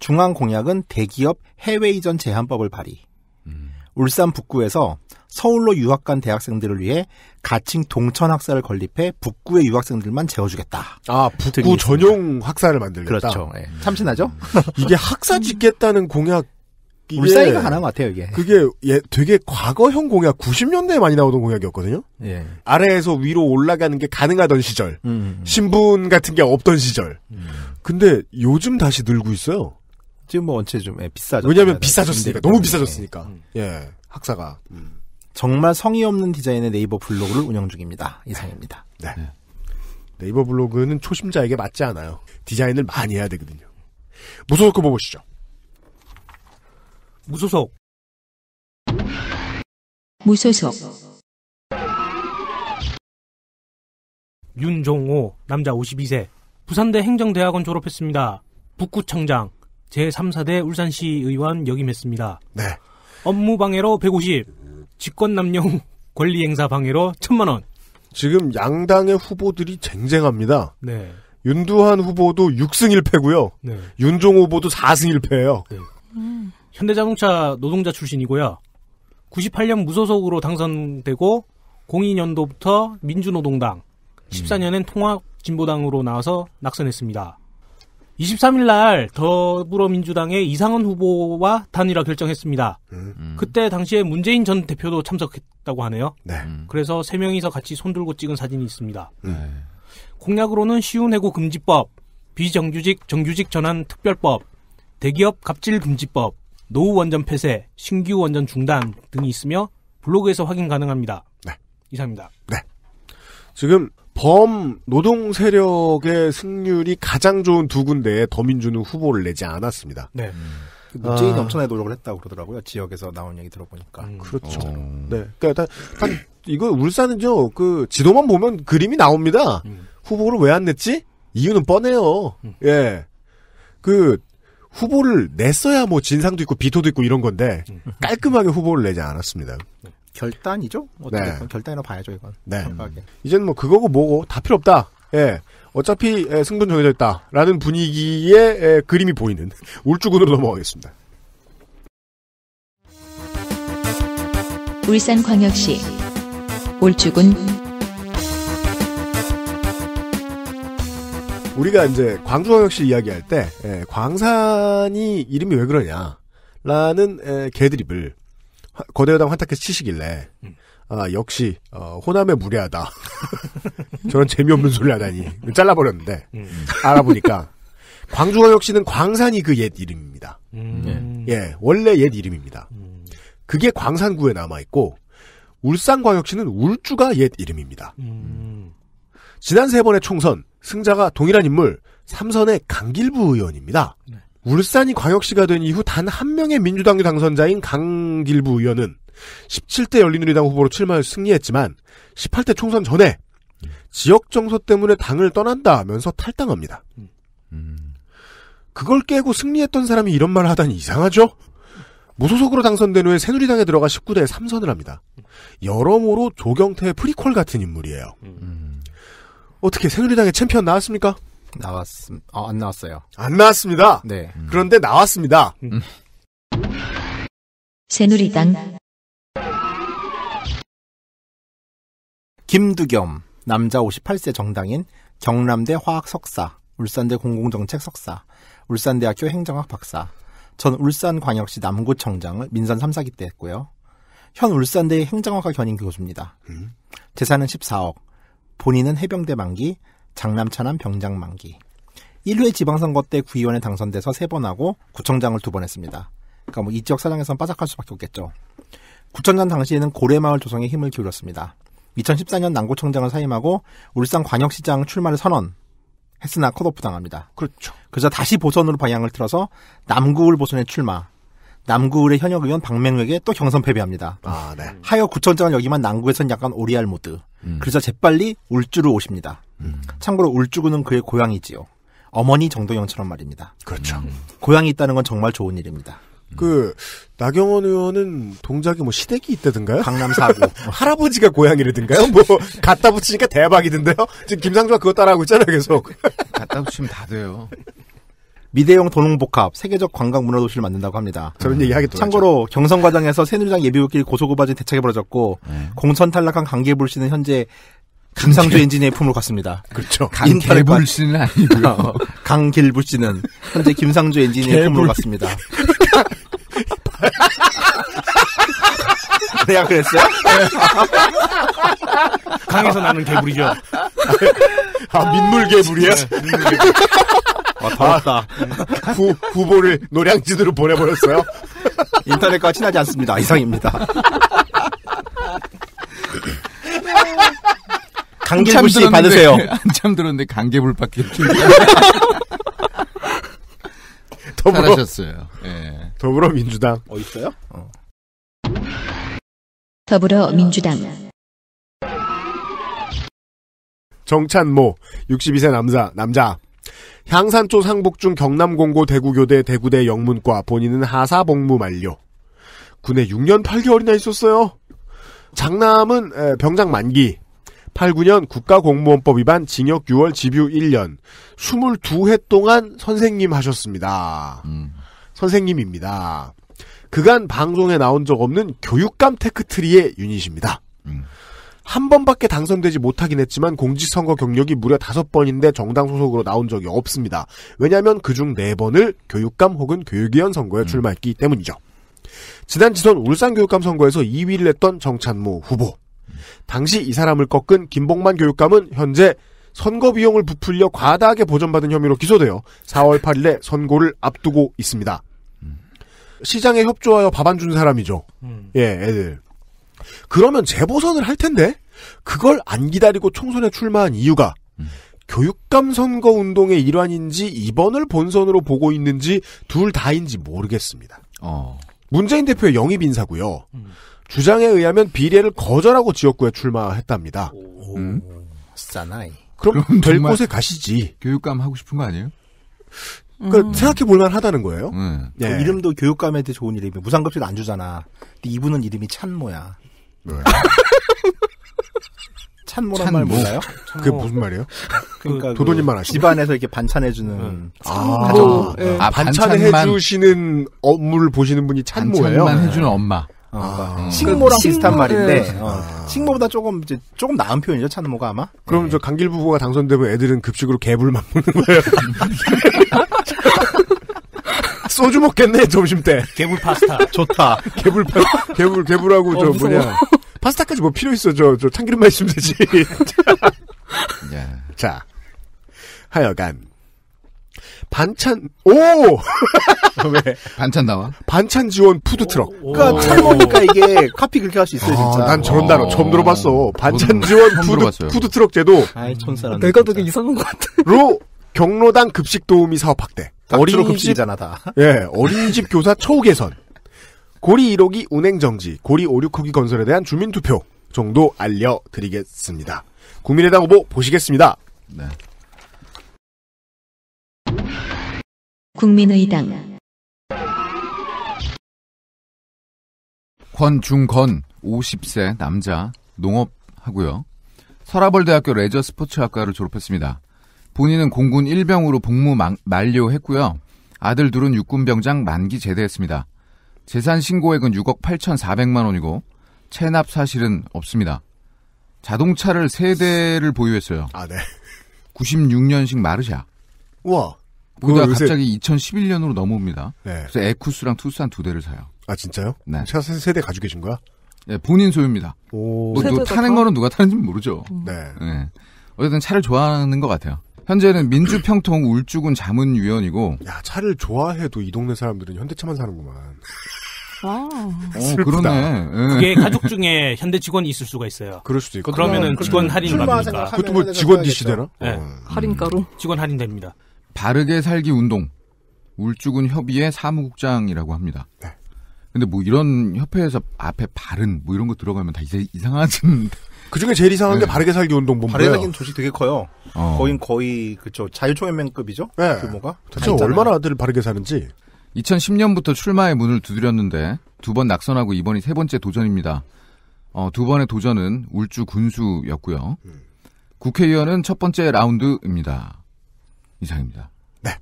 Speaker 4: 중앙공약은 대기업 해외 이전 제한법을 발의. 음. 울산 북구에서 서울로 유학 간 대학생들을 위해 가칭 동천 학사를 건립해 북구의 유학생들만 재워주겠다. 아 북구 전용 학사를 만들겠다. 그렇죠. 네. 참신하죠? 음. 이게 학사
Speaker 3: 짓겠다는 공약 울사이가가능것 같아요, 이게. 그게 예, 되게 과거형 공약, 90년대에 많이 나오던 공약이었거든요. 예. 아래에서 위로 올라가는 게 가능하던 시절, 음, 음, 음. 신분 같은 게 없던 시절. 음. 근데 요즘 다시 늘고 있어요.
Speaker 4: 지금 뭐 언제 좀 예, 비싸죠. 왜냐하면 비싸졌으니까, 너무 비싸졌으니까. 음. 예, 학사가. 음. 정말 성의 없는 디자인의 네이버 블로그를 운영 중입니다. 이상입니다. 네. 네. 네이버 블로그는 초심자에게 맞지 않아요. 디자인을 많이 해야 되거든요. 무소속 후 보시죠.
Speaker 1: 무소속.
Speaker 2: 무소속.
Speaker 6: 윤종호, 남자 52세. 부산대 행정대학원 졸업했습니다. 북구청장, 제3사대 울산시 의원 역임했습니다. 네. 업무 방해로 150, 직권남용 권리행사 방해로 천만 원. 지금 양당의 후보들이 쟁쟁합니다. 네.
Speaker 3: 윤두한 후보도 6승 1패고요. 네. 윤종 후보도 4승
Speaker 6: 1패예요. 네. 음. 현대자동차 노동자 출신이고요. 98년 무소속으로 당선되고 02년도부터 민주노동당, 14년엔 통합진보당으로 나와서 낙선했습니다. 23일 날 더불어민주당의 이상은 후보와 단일화 결정했습니다. 음. 그때 당시에 문재인 전 대표도 참석했다고 하네요. 네. 음. 그래서 세 명이서 같이 손들고 찍은 사진이 있습니다.
Speaker 1: 음. 네.
Speaker 6: 공약으로는 쉬운 해고 금지법, 비정규직 정규직 전환 특별법, 대기업 갑질 금지법, 노후 원전 폐쇄, 신규 원전 중단 등이 있으며 블로그에서 확인 가능합니다. 네. 이상입니다. 네.
Speaker 3: 지금 범 노동 세력의 승률이 가장 좋은 두 군데에 더민주는 후보를 내지 않았습니다. 네.
Speaker 4: 음. 그 문재인이 아... 엄청나게 노력을 했다고 그러더라고요. 지역에서 나온 얘기 들어보니까. 음, 그렇죠. 어...
Speaker 3: 네. 그러니까 딱, 이거 울산은요. 그 지도만 보면 그림이 나옵니다. 음. 후보를 왜 안 냈지? 이유는 뻔해요. 음. 예. 그 후보를 냈어야 뭐 진상도 있고 비토도 있고 이런 건데 음. 깔끔하게 후보를 내지 않았습니다. 네.
Speaker 4: 결단이죠. 어쨌든 네. 결단이라 봐야죠 이건. 네. 정확하게. 음.
Speaker 3: 이제는 뭐 그거고 뭐고 다 필요 없다. 예. 어차피 예, 승분 정해져 있다라는 분위기의 예, 그림이 보이는 울주군으로 넘어가겠습니다.
Speaker 2: 울산광역시 울주군
Speaker 3: 우리가 이제 광주광역시 이야기할 때 예, 광산이 이름이 왜 그러냐라는 예, 개드립을 거대 여당 환타켓 치시길래 음. 아 역시 어, 호남에 무례하다. 저런 재미없는 소리 하다니 잘라버렸는데 음. 알아보니까 광주광역시는 광산이 그 옛 이름입니다. 음. 예. 예, 원래 옛 이름입니다. 그게 광산구에 남아 있고 울산광역시는 울주가 옛 이름입니다. 음. 지난 세 번의 총선 승자가 동일한 인물 삼선의 강길부 의원입니다. 네. 울산이 광역시가 된 이후 단 한 명의 민주당 당선자인 강길부 의원은 17대 열린우리당 후보로 출마를 승리했지만 18대 총선 전에 지역 정서 때문에 당을 떠난다면서 탈당합니다. 그걸 깨고 승리했던 사람이 이런 말을 하다니 이상하죠? 무소속으로 당선된 후에 새누리당에 들어가 19대에 3선을 합니다. 여러모로 조경태의 프리퀄 같은 인물이에요. 음. 어떻게 새누리당의 챔피언 나왔습니까?
Speaker 4: 나왔음, 아, 안 나왔어요.
Speaker 3: 안 나왔습니다. 네. 음. 그런데 나왔습니다.
Speaker 4: 음.
Speaker 1: 새누리당
Speaker 4: 김두겸 남자 58세 정당인 경남대 화학 석사, 울산대 공공정책 석사, 울산대학교 행정학 박사, 전 울산광역시 남구청장을 민선 3사기 때 했고요. 현 울산대 행정학과 견인 교수입니다. 음. 재산은 14억, 본인은 해병대 만기, 장남차남 병장만기. 1회 지방선거 때 구의원에 당선돼서 3번 하고 구청장을 2번 했습니다. 그러니까 뭐이 지역 사장에선 빠삭할 수밖에 없겠죠. 구청장 당시에는 고래마을 조성에 힘을 기울였습니다. 2014년 남고청장을 사임하고 울산광역시장 출마를 선언. 했으나 컷오프 당합니다. 그렇죠. 그래서 다시 보선으로 방향을 틀어서 남구울 보선에 출마. 남구의 현역 의원 박명백에또 경선 패배합니다. 아, 네. 하여 구청장은 여기만 남구에선 약간 오리알 모드. 음. 그래서 재빨리 울주로 오십니다. 음. 참고로 울주군은 그의 고향이지요. 어머니 정동영처럼 말입니다. 그렇죠. 음. 고향이 있다는 건 정말 좋은 일입니다. 음. 그 나경원 의원은 동작이 뭐 시댁이 있다든가요? 강남 사고
Speaker 3: 할아버지가 고향이라든가요? 뭐 갖다 붙이니까 대박이던데요? 지금 김상조가 그거 따라하고 있잖아요,
Speaker 4: 계속. 갖다 붙이면 다 돼요. 미대용 도농복합 세계적 관광 문화 도시를 만든다고 합니다. 저런 음. 얘기 하겠죠. 참고로 경선 과정에서 새누리당 예비후보끼리 고소고발이 대책이 벌어졌고 네. 음. 공천 탈락한 강계불 씨는 현재 김상조 엔지니어의 품으로 갔습니다. 그렇죠. 강길불 씨는 아니고요. 어, 강길불 씨는 현재 김상조 엔지니어의 품으로 갔습니다.
Speaker 1: 내가 그랬어요? 강에서 나는 개불이죠.
Speaker 3: 아, 민물
Speaker 4: 개불이야? 네, 민물
Speaker 1: 개불. 아,
Speaker 4: 더럽다. 아, 구, 후보를 노량진으로 보내버렸어요? 인터넷과 친하지 않습니다. 이상입니다.
Speaker 1: 강개불 씨 받으세요.
Speaker 5: 한참 들었는데 강개불밖에 더불어, 잘하셨어요.
Speaker 1: 예.
Speaker 3: 더불어민주당.
Speaker 4: 어, 있어요? 어.
Speaker 1: 더불어민주당.
Speaker 3: 정찬모, 62세 남자, 남자. 향산초 상복중 경남공고 대구교대 대구대 영문과 본인은 하사 복무 만료. 군에 6년 8개월이나 있었어요. 장남은 병장 만기. 8, 9년 국가공무원법 위반 징역 6월 집유 1년. 22회 동안 선생님 하셨습니다. 음. 선생님입니다. 그간 방송에 나온 적 없는 교육감 테크트리의 유닛입니다. 음. 한 번밖에 당선되지 못하긴 했지만 공직선거 경력이 무려 다섯 번인데 정당 소속으로 나온 적이 없습니다. 왜냐하면 그중 네 번을 교육감 혹은 교육위원 선거에 음. 출마했기 때문이죠. 지난 지선 울산교육감 선거에서 2위를 했던 정찬모 후보. 당시 이 사람을 꺾은 김복만 교육감은 현재 선거 비용을 부풀려 과다하게 보전받은 혐의로 기소되어 4월 8일에 선고를 앞두고 있습니다. 음. 시장에 협조하여 밥 안 준 사람이죠. 음. 예, 애들. 그러면 재보선을 할 텐데 그걸 안 기다리고 총선에 출마한 이유가 음. 교육감 선거 운동의 일환인지 이번을 본선으로 보고 있는지 둘 다인지 모르겠습니다. 어. 문재인 대표의 영입 인사고요. 음. 주장에 의하면 비례를 거절하고 지역구에 출마했답니다. 음? 나이 그럼, 그럼 될 곳에
Speaker 4: 가시지. 교육감 하고 싶은 거 아니에요? 그 음. 생각해 볼만 하다는 거예요. 음. 네. 예. 이름도 교육감한테 좋은 이름이 무상급식 안 주잖아. 근데 이분은 이름이 찬모야. 네. 찬모란 찬말 뭐? 몰라요? 그게 무슨 말이에요? 그러니까, 그러니까 그 도도님만 아시죠? 집안에서 이렇게 반찬해주는 음. 아, 뭐, 예. 아 네. 반찬해주시는
Speaker 3: 업무를 보시는 분이 찬모예요? 반찬만 네. 해주는 엄마. 어, 아, 그러니까 음. 식모랑 식모, 비슷한 말인데 네. 어. 아. 식모보다 조금 이제 조금 나은 표현이죠 찬모가 아마. 그럼 네. 저 강길 부부가 당선되면 애들은 급식으로 개불만 먹는 거예요. 소주 먹겠네 점심 때. 개불 파스타. 좋다. 개불 파 개불 개불하고 어, 저 무서워. 뭐냐 파스타까지 뭐 필요 있어 저 저 참기름만 있으면 되지.
Speaker 1: 자, 자
Speaker 3: 하여간 반찬 오 왜? 반찬 나와? 반찬 지원 푸드 트럭. 그러니까 찾아니까 이게 카피 그렇게 할 수있어 아, 진짜. 난 저런 단어 처음 들어봤어. 반찬 지원 푸드 푸드 트럭 제도. 아이 촌사람. 내가 되게 이상한 것 같아. 로 경로당 급식 도우미 사업 확대. 어린이집 급식이잖아 다. 예, 어린이집 교사 초 개선. 고리 1호기 운행 정지, 고리 5, 6호기 건설에 대한 주민 투표 정도 알려드리겠습니다. 국민의당 후보 보시겠습니다.
Speaker 1: 네. 국민의당
Speaker 5: 권중건 50세 남자 농업하고요. 서라벌대학교 레저스포츠학과를 졸업했습니다. 본인은 공군 일병으로 복무 만료했고요. 아들 둘은 육군병장 만기 제대했습니다. 재산 신고액은 6억 8,400만 원이고 체납 사실은 없습니다. 자동차를 세 대를 보유했어요. 아, 네. 96년식 마르샤.
Speaker 3: 우와. 그러다 요새... 갑자기
Speaker 5: 2011년으로 넘어옵니다. 네. 그래서 에쿠스랑 투싼 두 대를 사요. 아, 진짜요? 네. 차 세대 가지고 계신 거야? 네, 본인 소유입니다. 오. 뭐, 타는 거는 누가 타는지 모르죠. 네. 네. 어쨌든 차를 좋아하는 것 같아요. 현재는 민주평통 울주군 자문위원이고. 야, 차를 좋아해도 이 동네 사람들은
Speaker 3: 현대차만 사는구만.
Speaker 1: 와. 어,
Speaker 6: 그러네. 예. 그게 가족 중에 현대 직원이 있을 수가 있어요. 그럴 수도 있고. 그러면은 뭐 예. 어. 음, 직원 할인 받으니까. 그것도 뭐 직원 디시되나? 네. 어. 할인가로. 직원 할인됩니다.
Speaker 5: 바르게 살기 운동. 울주군 협의회 사무국장이라고 합니다. 네. 근데 뭐 이런 협회에서 앞에 바른 뭐 이런 거 들어가면 다
Speaker 3: 이상하진 그 중에 제일 이상한데
Speaker 4: 네. 바르게 살기 운동 본부. 바르게 살기 도시 되게 커요. 어. 거의 거의 그쵸 자유총연맹급이죠. 네. 규모가. 대체
Speaker 3: 얼마나 아들을 바르게 사는지.
Speaker 5: 2010년부터 출마의 문을 두드렸는데 두 번 낙선하고 이번이 세 번째 도전입니다. 어, 두 번의 도전은 울주 군수였고요. 음. 국회의원은 첫 번째 라운드입니다.
Speaker 3: 이상입니다. 네.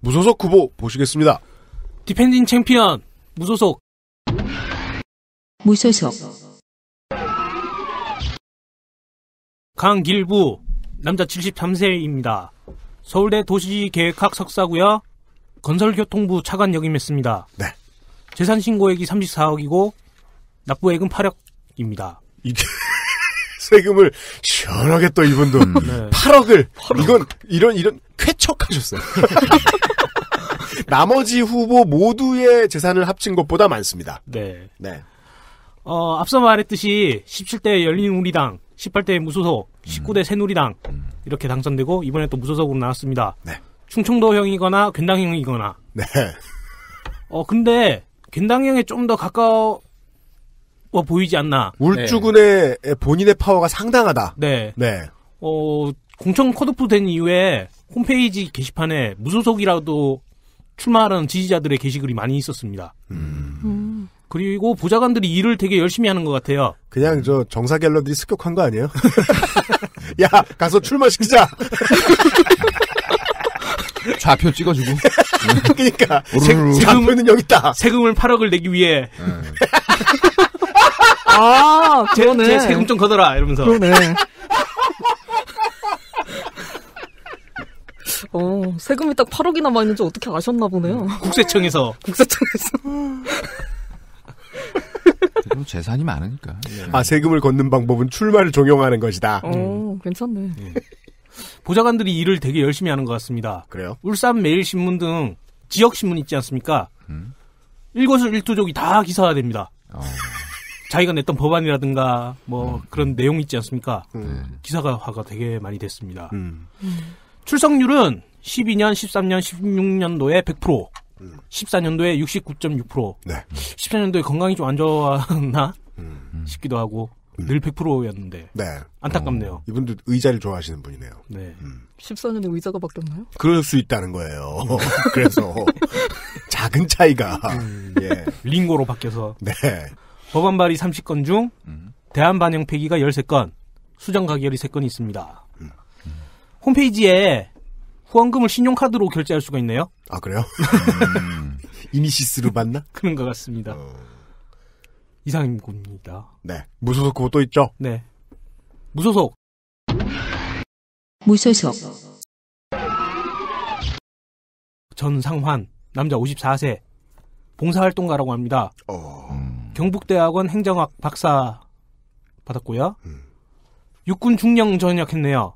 Speaker 3: 무소속 후보 보시겠습니다.
Speaker 6: 디펜딩 챔피언 무소속
Speaker 2: 무소속
Speaker 6: 강길부 남자 73세입니다. 서울대 도시계획학 석사고요. 건설교통부 차관 역임했습니다. 네. 재산 신고액이 34억이고 납부액은 8억입니다.
Speaker 3: 이게 세금을 시원하게 또 이분 돈 네.
Speaker 6: 8억을 8억.
Speaker 3: 이건 이런 이런 쾌척하셨어요. 나머지 후보 모두의 재산을 합친 것보다 많습니다. 네. 네.
Speaker 6: 어, 앞서 말했듯이 17대 열린우리당 18대 무소속, 19대 음. 새누리당 음. 이렇게 당선되고 이번에 또 무소속으로 나왔습니다. 네. 충청도형이거나 괜당형이거나. 네. 어 근데 괜당형에 좀 더 가까워 보이지 않나.
Speaker 3: 울주군의 네. 본인의 파워가 상당하다.
Speaker 6: 네. 네. 어공청 컷오프 된 이후에 홈페이지 게시판에 무소속이라도 출마하는 지지자들의 게시글이 많이 있었습니다.
Speaker 1: 음. 음.
Speaker 6: 그리고 보좌관들이 일을 되게 열심히 하는 것 같아요.
Speaker 3: 그냥 저 정사 갤러들이 습격한 거 아니에요?
Speaker 6: 야 가서 출마시키자. 좌표 찍어주고. 그러니까 세, 세금은 여기 있다. 세금을 8억을 내기 위해. 네.
Speaker 2: 아, 그러네. 제, 제 세금
Speaker 6: 좀거더라 이러면서. 그러네. 어,
Speaker 2: 세금이 딱 8억이나 많이 있는지 어떻게 아셨나 보네요. 국세청에서. 국세청에서.
Speaker 3: 그럼 재산이 많으니까. 아 세금을 걷는 방법은 출마를 종용하는 것이다. 오, 어,
Speaker 2: 음. 괜찮네. 네.
Speaker 6: 보좌관들이 일을 되게 열심히 하는 것 같습니다. 그래요? 울산 매일신문 등 지역 신문 있지 않습니까? 음. 일거수일투족이 다 기사화됩니다. 어. 자기가 냈던 법안이라든가 뭐 음. 그런 내용 있지 않습니까? 음. 네. 기사화가 되게 많이 됐습니다. 음. 음. 출석률은 12년, 13년, 16년도에 100%, 14년도에 69.6%. 네. 14년도에 건강이 좀 안 좋았나 음. 싶기도 하고 음. 늘 100%였는데. 네. 안타깝네요. 어.
Speaker 3: 음. 이분도 의자를 좋아하시는 분이네요. 네.
Speaker 2: 14년에 의자가 바뀌었나요?
Speaker 6: 그럴 수 있다는 거예요. 그래서 작은 차이가 예. 링고로 바뀌어서. 네. 법안 발의 30건 중 대한 반영 폐기가 13건, 수정 가결이 3건이 있습니다. 홈페이지에 후원금을 신용카드로 결제할 수가 있네요. 아 그래요? 음. 이니시스로 맞나? 그런 것 같습니다. 어... 이상입니다. 네. 무소속 그거 또 있죠? 네. 무소속. 무소속. 전상환 남자 54세 봉사활동가라고 합니다. 어... 음. 경북대학원 행정학 박사 받았고요. 음. 육군 중령 전역했네요.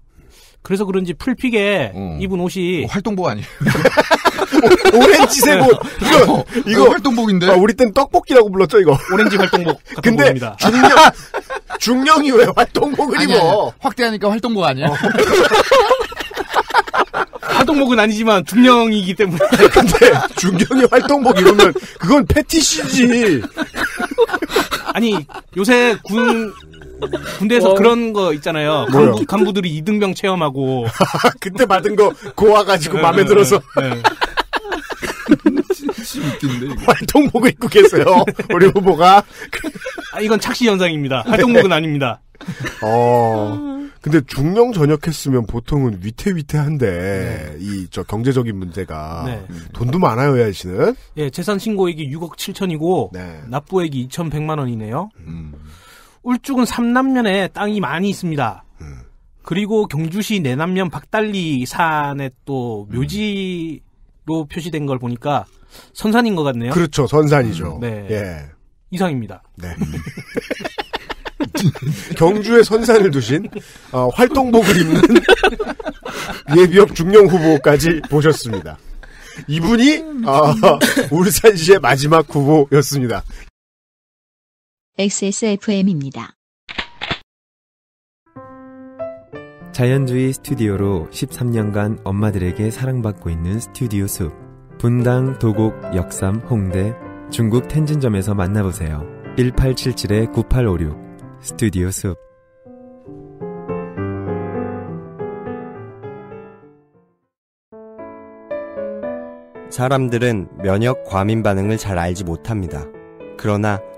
Speaker 6: 그래서 그런지 풀픽에 어. 입은 옷이 어, 활동복 아니에요? 오렌지색 옷 어. 이거 어, 이거 어, 활동복인데 아, 우리 땐 떡볶이라고 불렀죠 이거 오렌지 활동복 근데 옷입니다. 중령 중령이 왜 활동복을 아니, 입어 아니, 확대하니까 활동복 아니야 어. 활동복은 아니지만 중령이기 때문에 근데 중령이 활동복 이러면 그건 패티시지 아니 요새 군 군대에서 어. 그런 거 있잖아요. 뭐요? 간부, 들이 이등병 체험하고 그때 받은 거 고아 가지고 네, 마음에 네, 들어서 네, 웃긴데, 활동복을 입고 계세요. 우리 후보가 아, 이건 착시 현상입니다. 활동복은 아닙니다.
Speaker 3: 어. 근데 중령 전역했으면 보통은 위태위태한데 네. 이저 경제적인 문제가 네. 돈도 많아요 야씨는예
Speaker 6: 재산 신고액이 6억 7천이고 네. 납부액이 2,100만 원이네요. 음. 울쭉은 삼남면에 땅이 많이 있습니다. 음. 그리고 경주시 내남면 박달리 산에 또 음. 묘지로 음. 표시된 걸 보니까 선산인 것 같네요. 그렇죠, 선산이죠. 음, 네, 예. 이상입니다. 네.
Speaker 3: 경주에 선산을 두신 어, 활동복을 입는 예비역 중령 후보까지 보셨습니다. 이분이
Speaker 2: 어,
Speaker 7: 울산시의 마지막 후보였습니다.
Speaker 2: XSFM입니다.
Speaker 7: 자연주의 스튜디오로 13년간 엄마들에게 사랑받고 있는 스튜디오 숲. 분당, 도곡, 역삼, 홍대, 중국 텐진점에서 만나보세요. 1877-9856 스튜디오 숲. 사람들은 면역 과민 반응을 잘 알지 못합니다. 그러나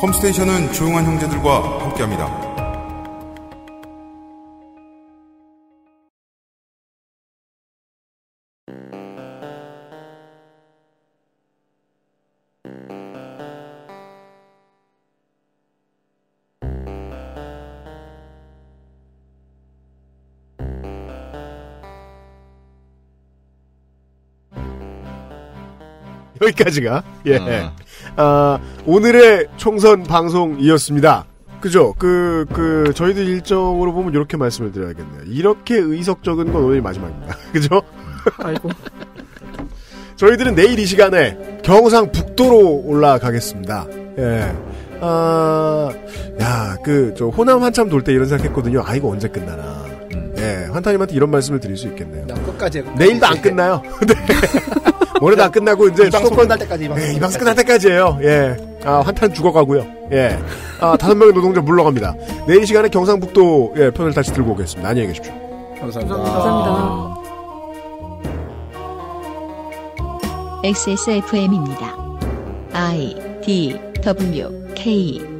Speaker 1: 컴스테이션은 조용한 형제들과 함께합니다.
Speaker 3: 여기까지가 예. 아. 아, 오늘의 총선 방송이었습니다. 그죠? 그, 그, 저희들 일정으로 보면 이렇게 말씀을 드려야겠네요. 이렇게 의석 적은 건 오늘 마지막입니다. 그죠? 아이고. 저희들은 내일 이 시간에 경상 북도로 올라가겠습니다. 예. 아, 야, 그, 저, 호남 한참 돌 때 이런 생각 했거든요. 아, 이거 언제 끝나나. 음. 예, 환타님한테 이런 말씀을 드릴 수 있겠네요. 끝까지 내일도 안 끝나요. 네. 오늘 다 끝나고 이제 수도권
Speaker 4: 끝날 때까지 이 방송, 네, 이 방송 끝날
Speaker 3: 때까지예요. 예, 아, 한탄 죽어가고요. 예, 아 다섯 명의 노동자 물러갑니다. 내일 시간에 경상북도 예, 편을 다시 들고 오겠습니다. 안녕히 계십시오. 감사합니다. 감사합니다.
Speaker 2: XSFM입니다. I D W K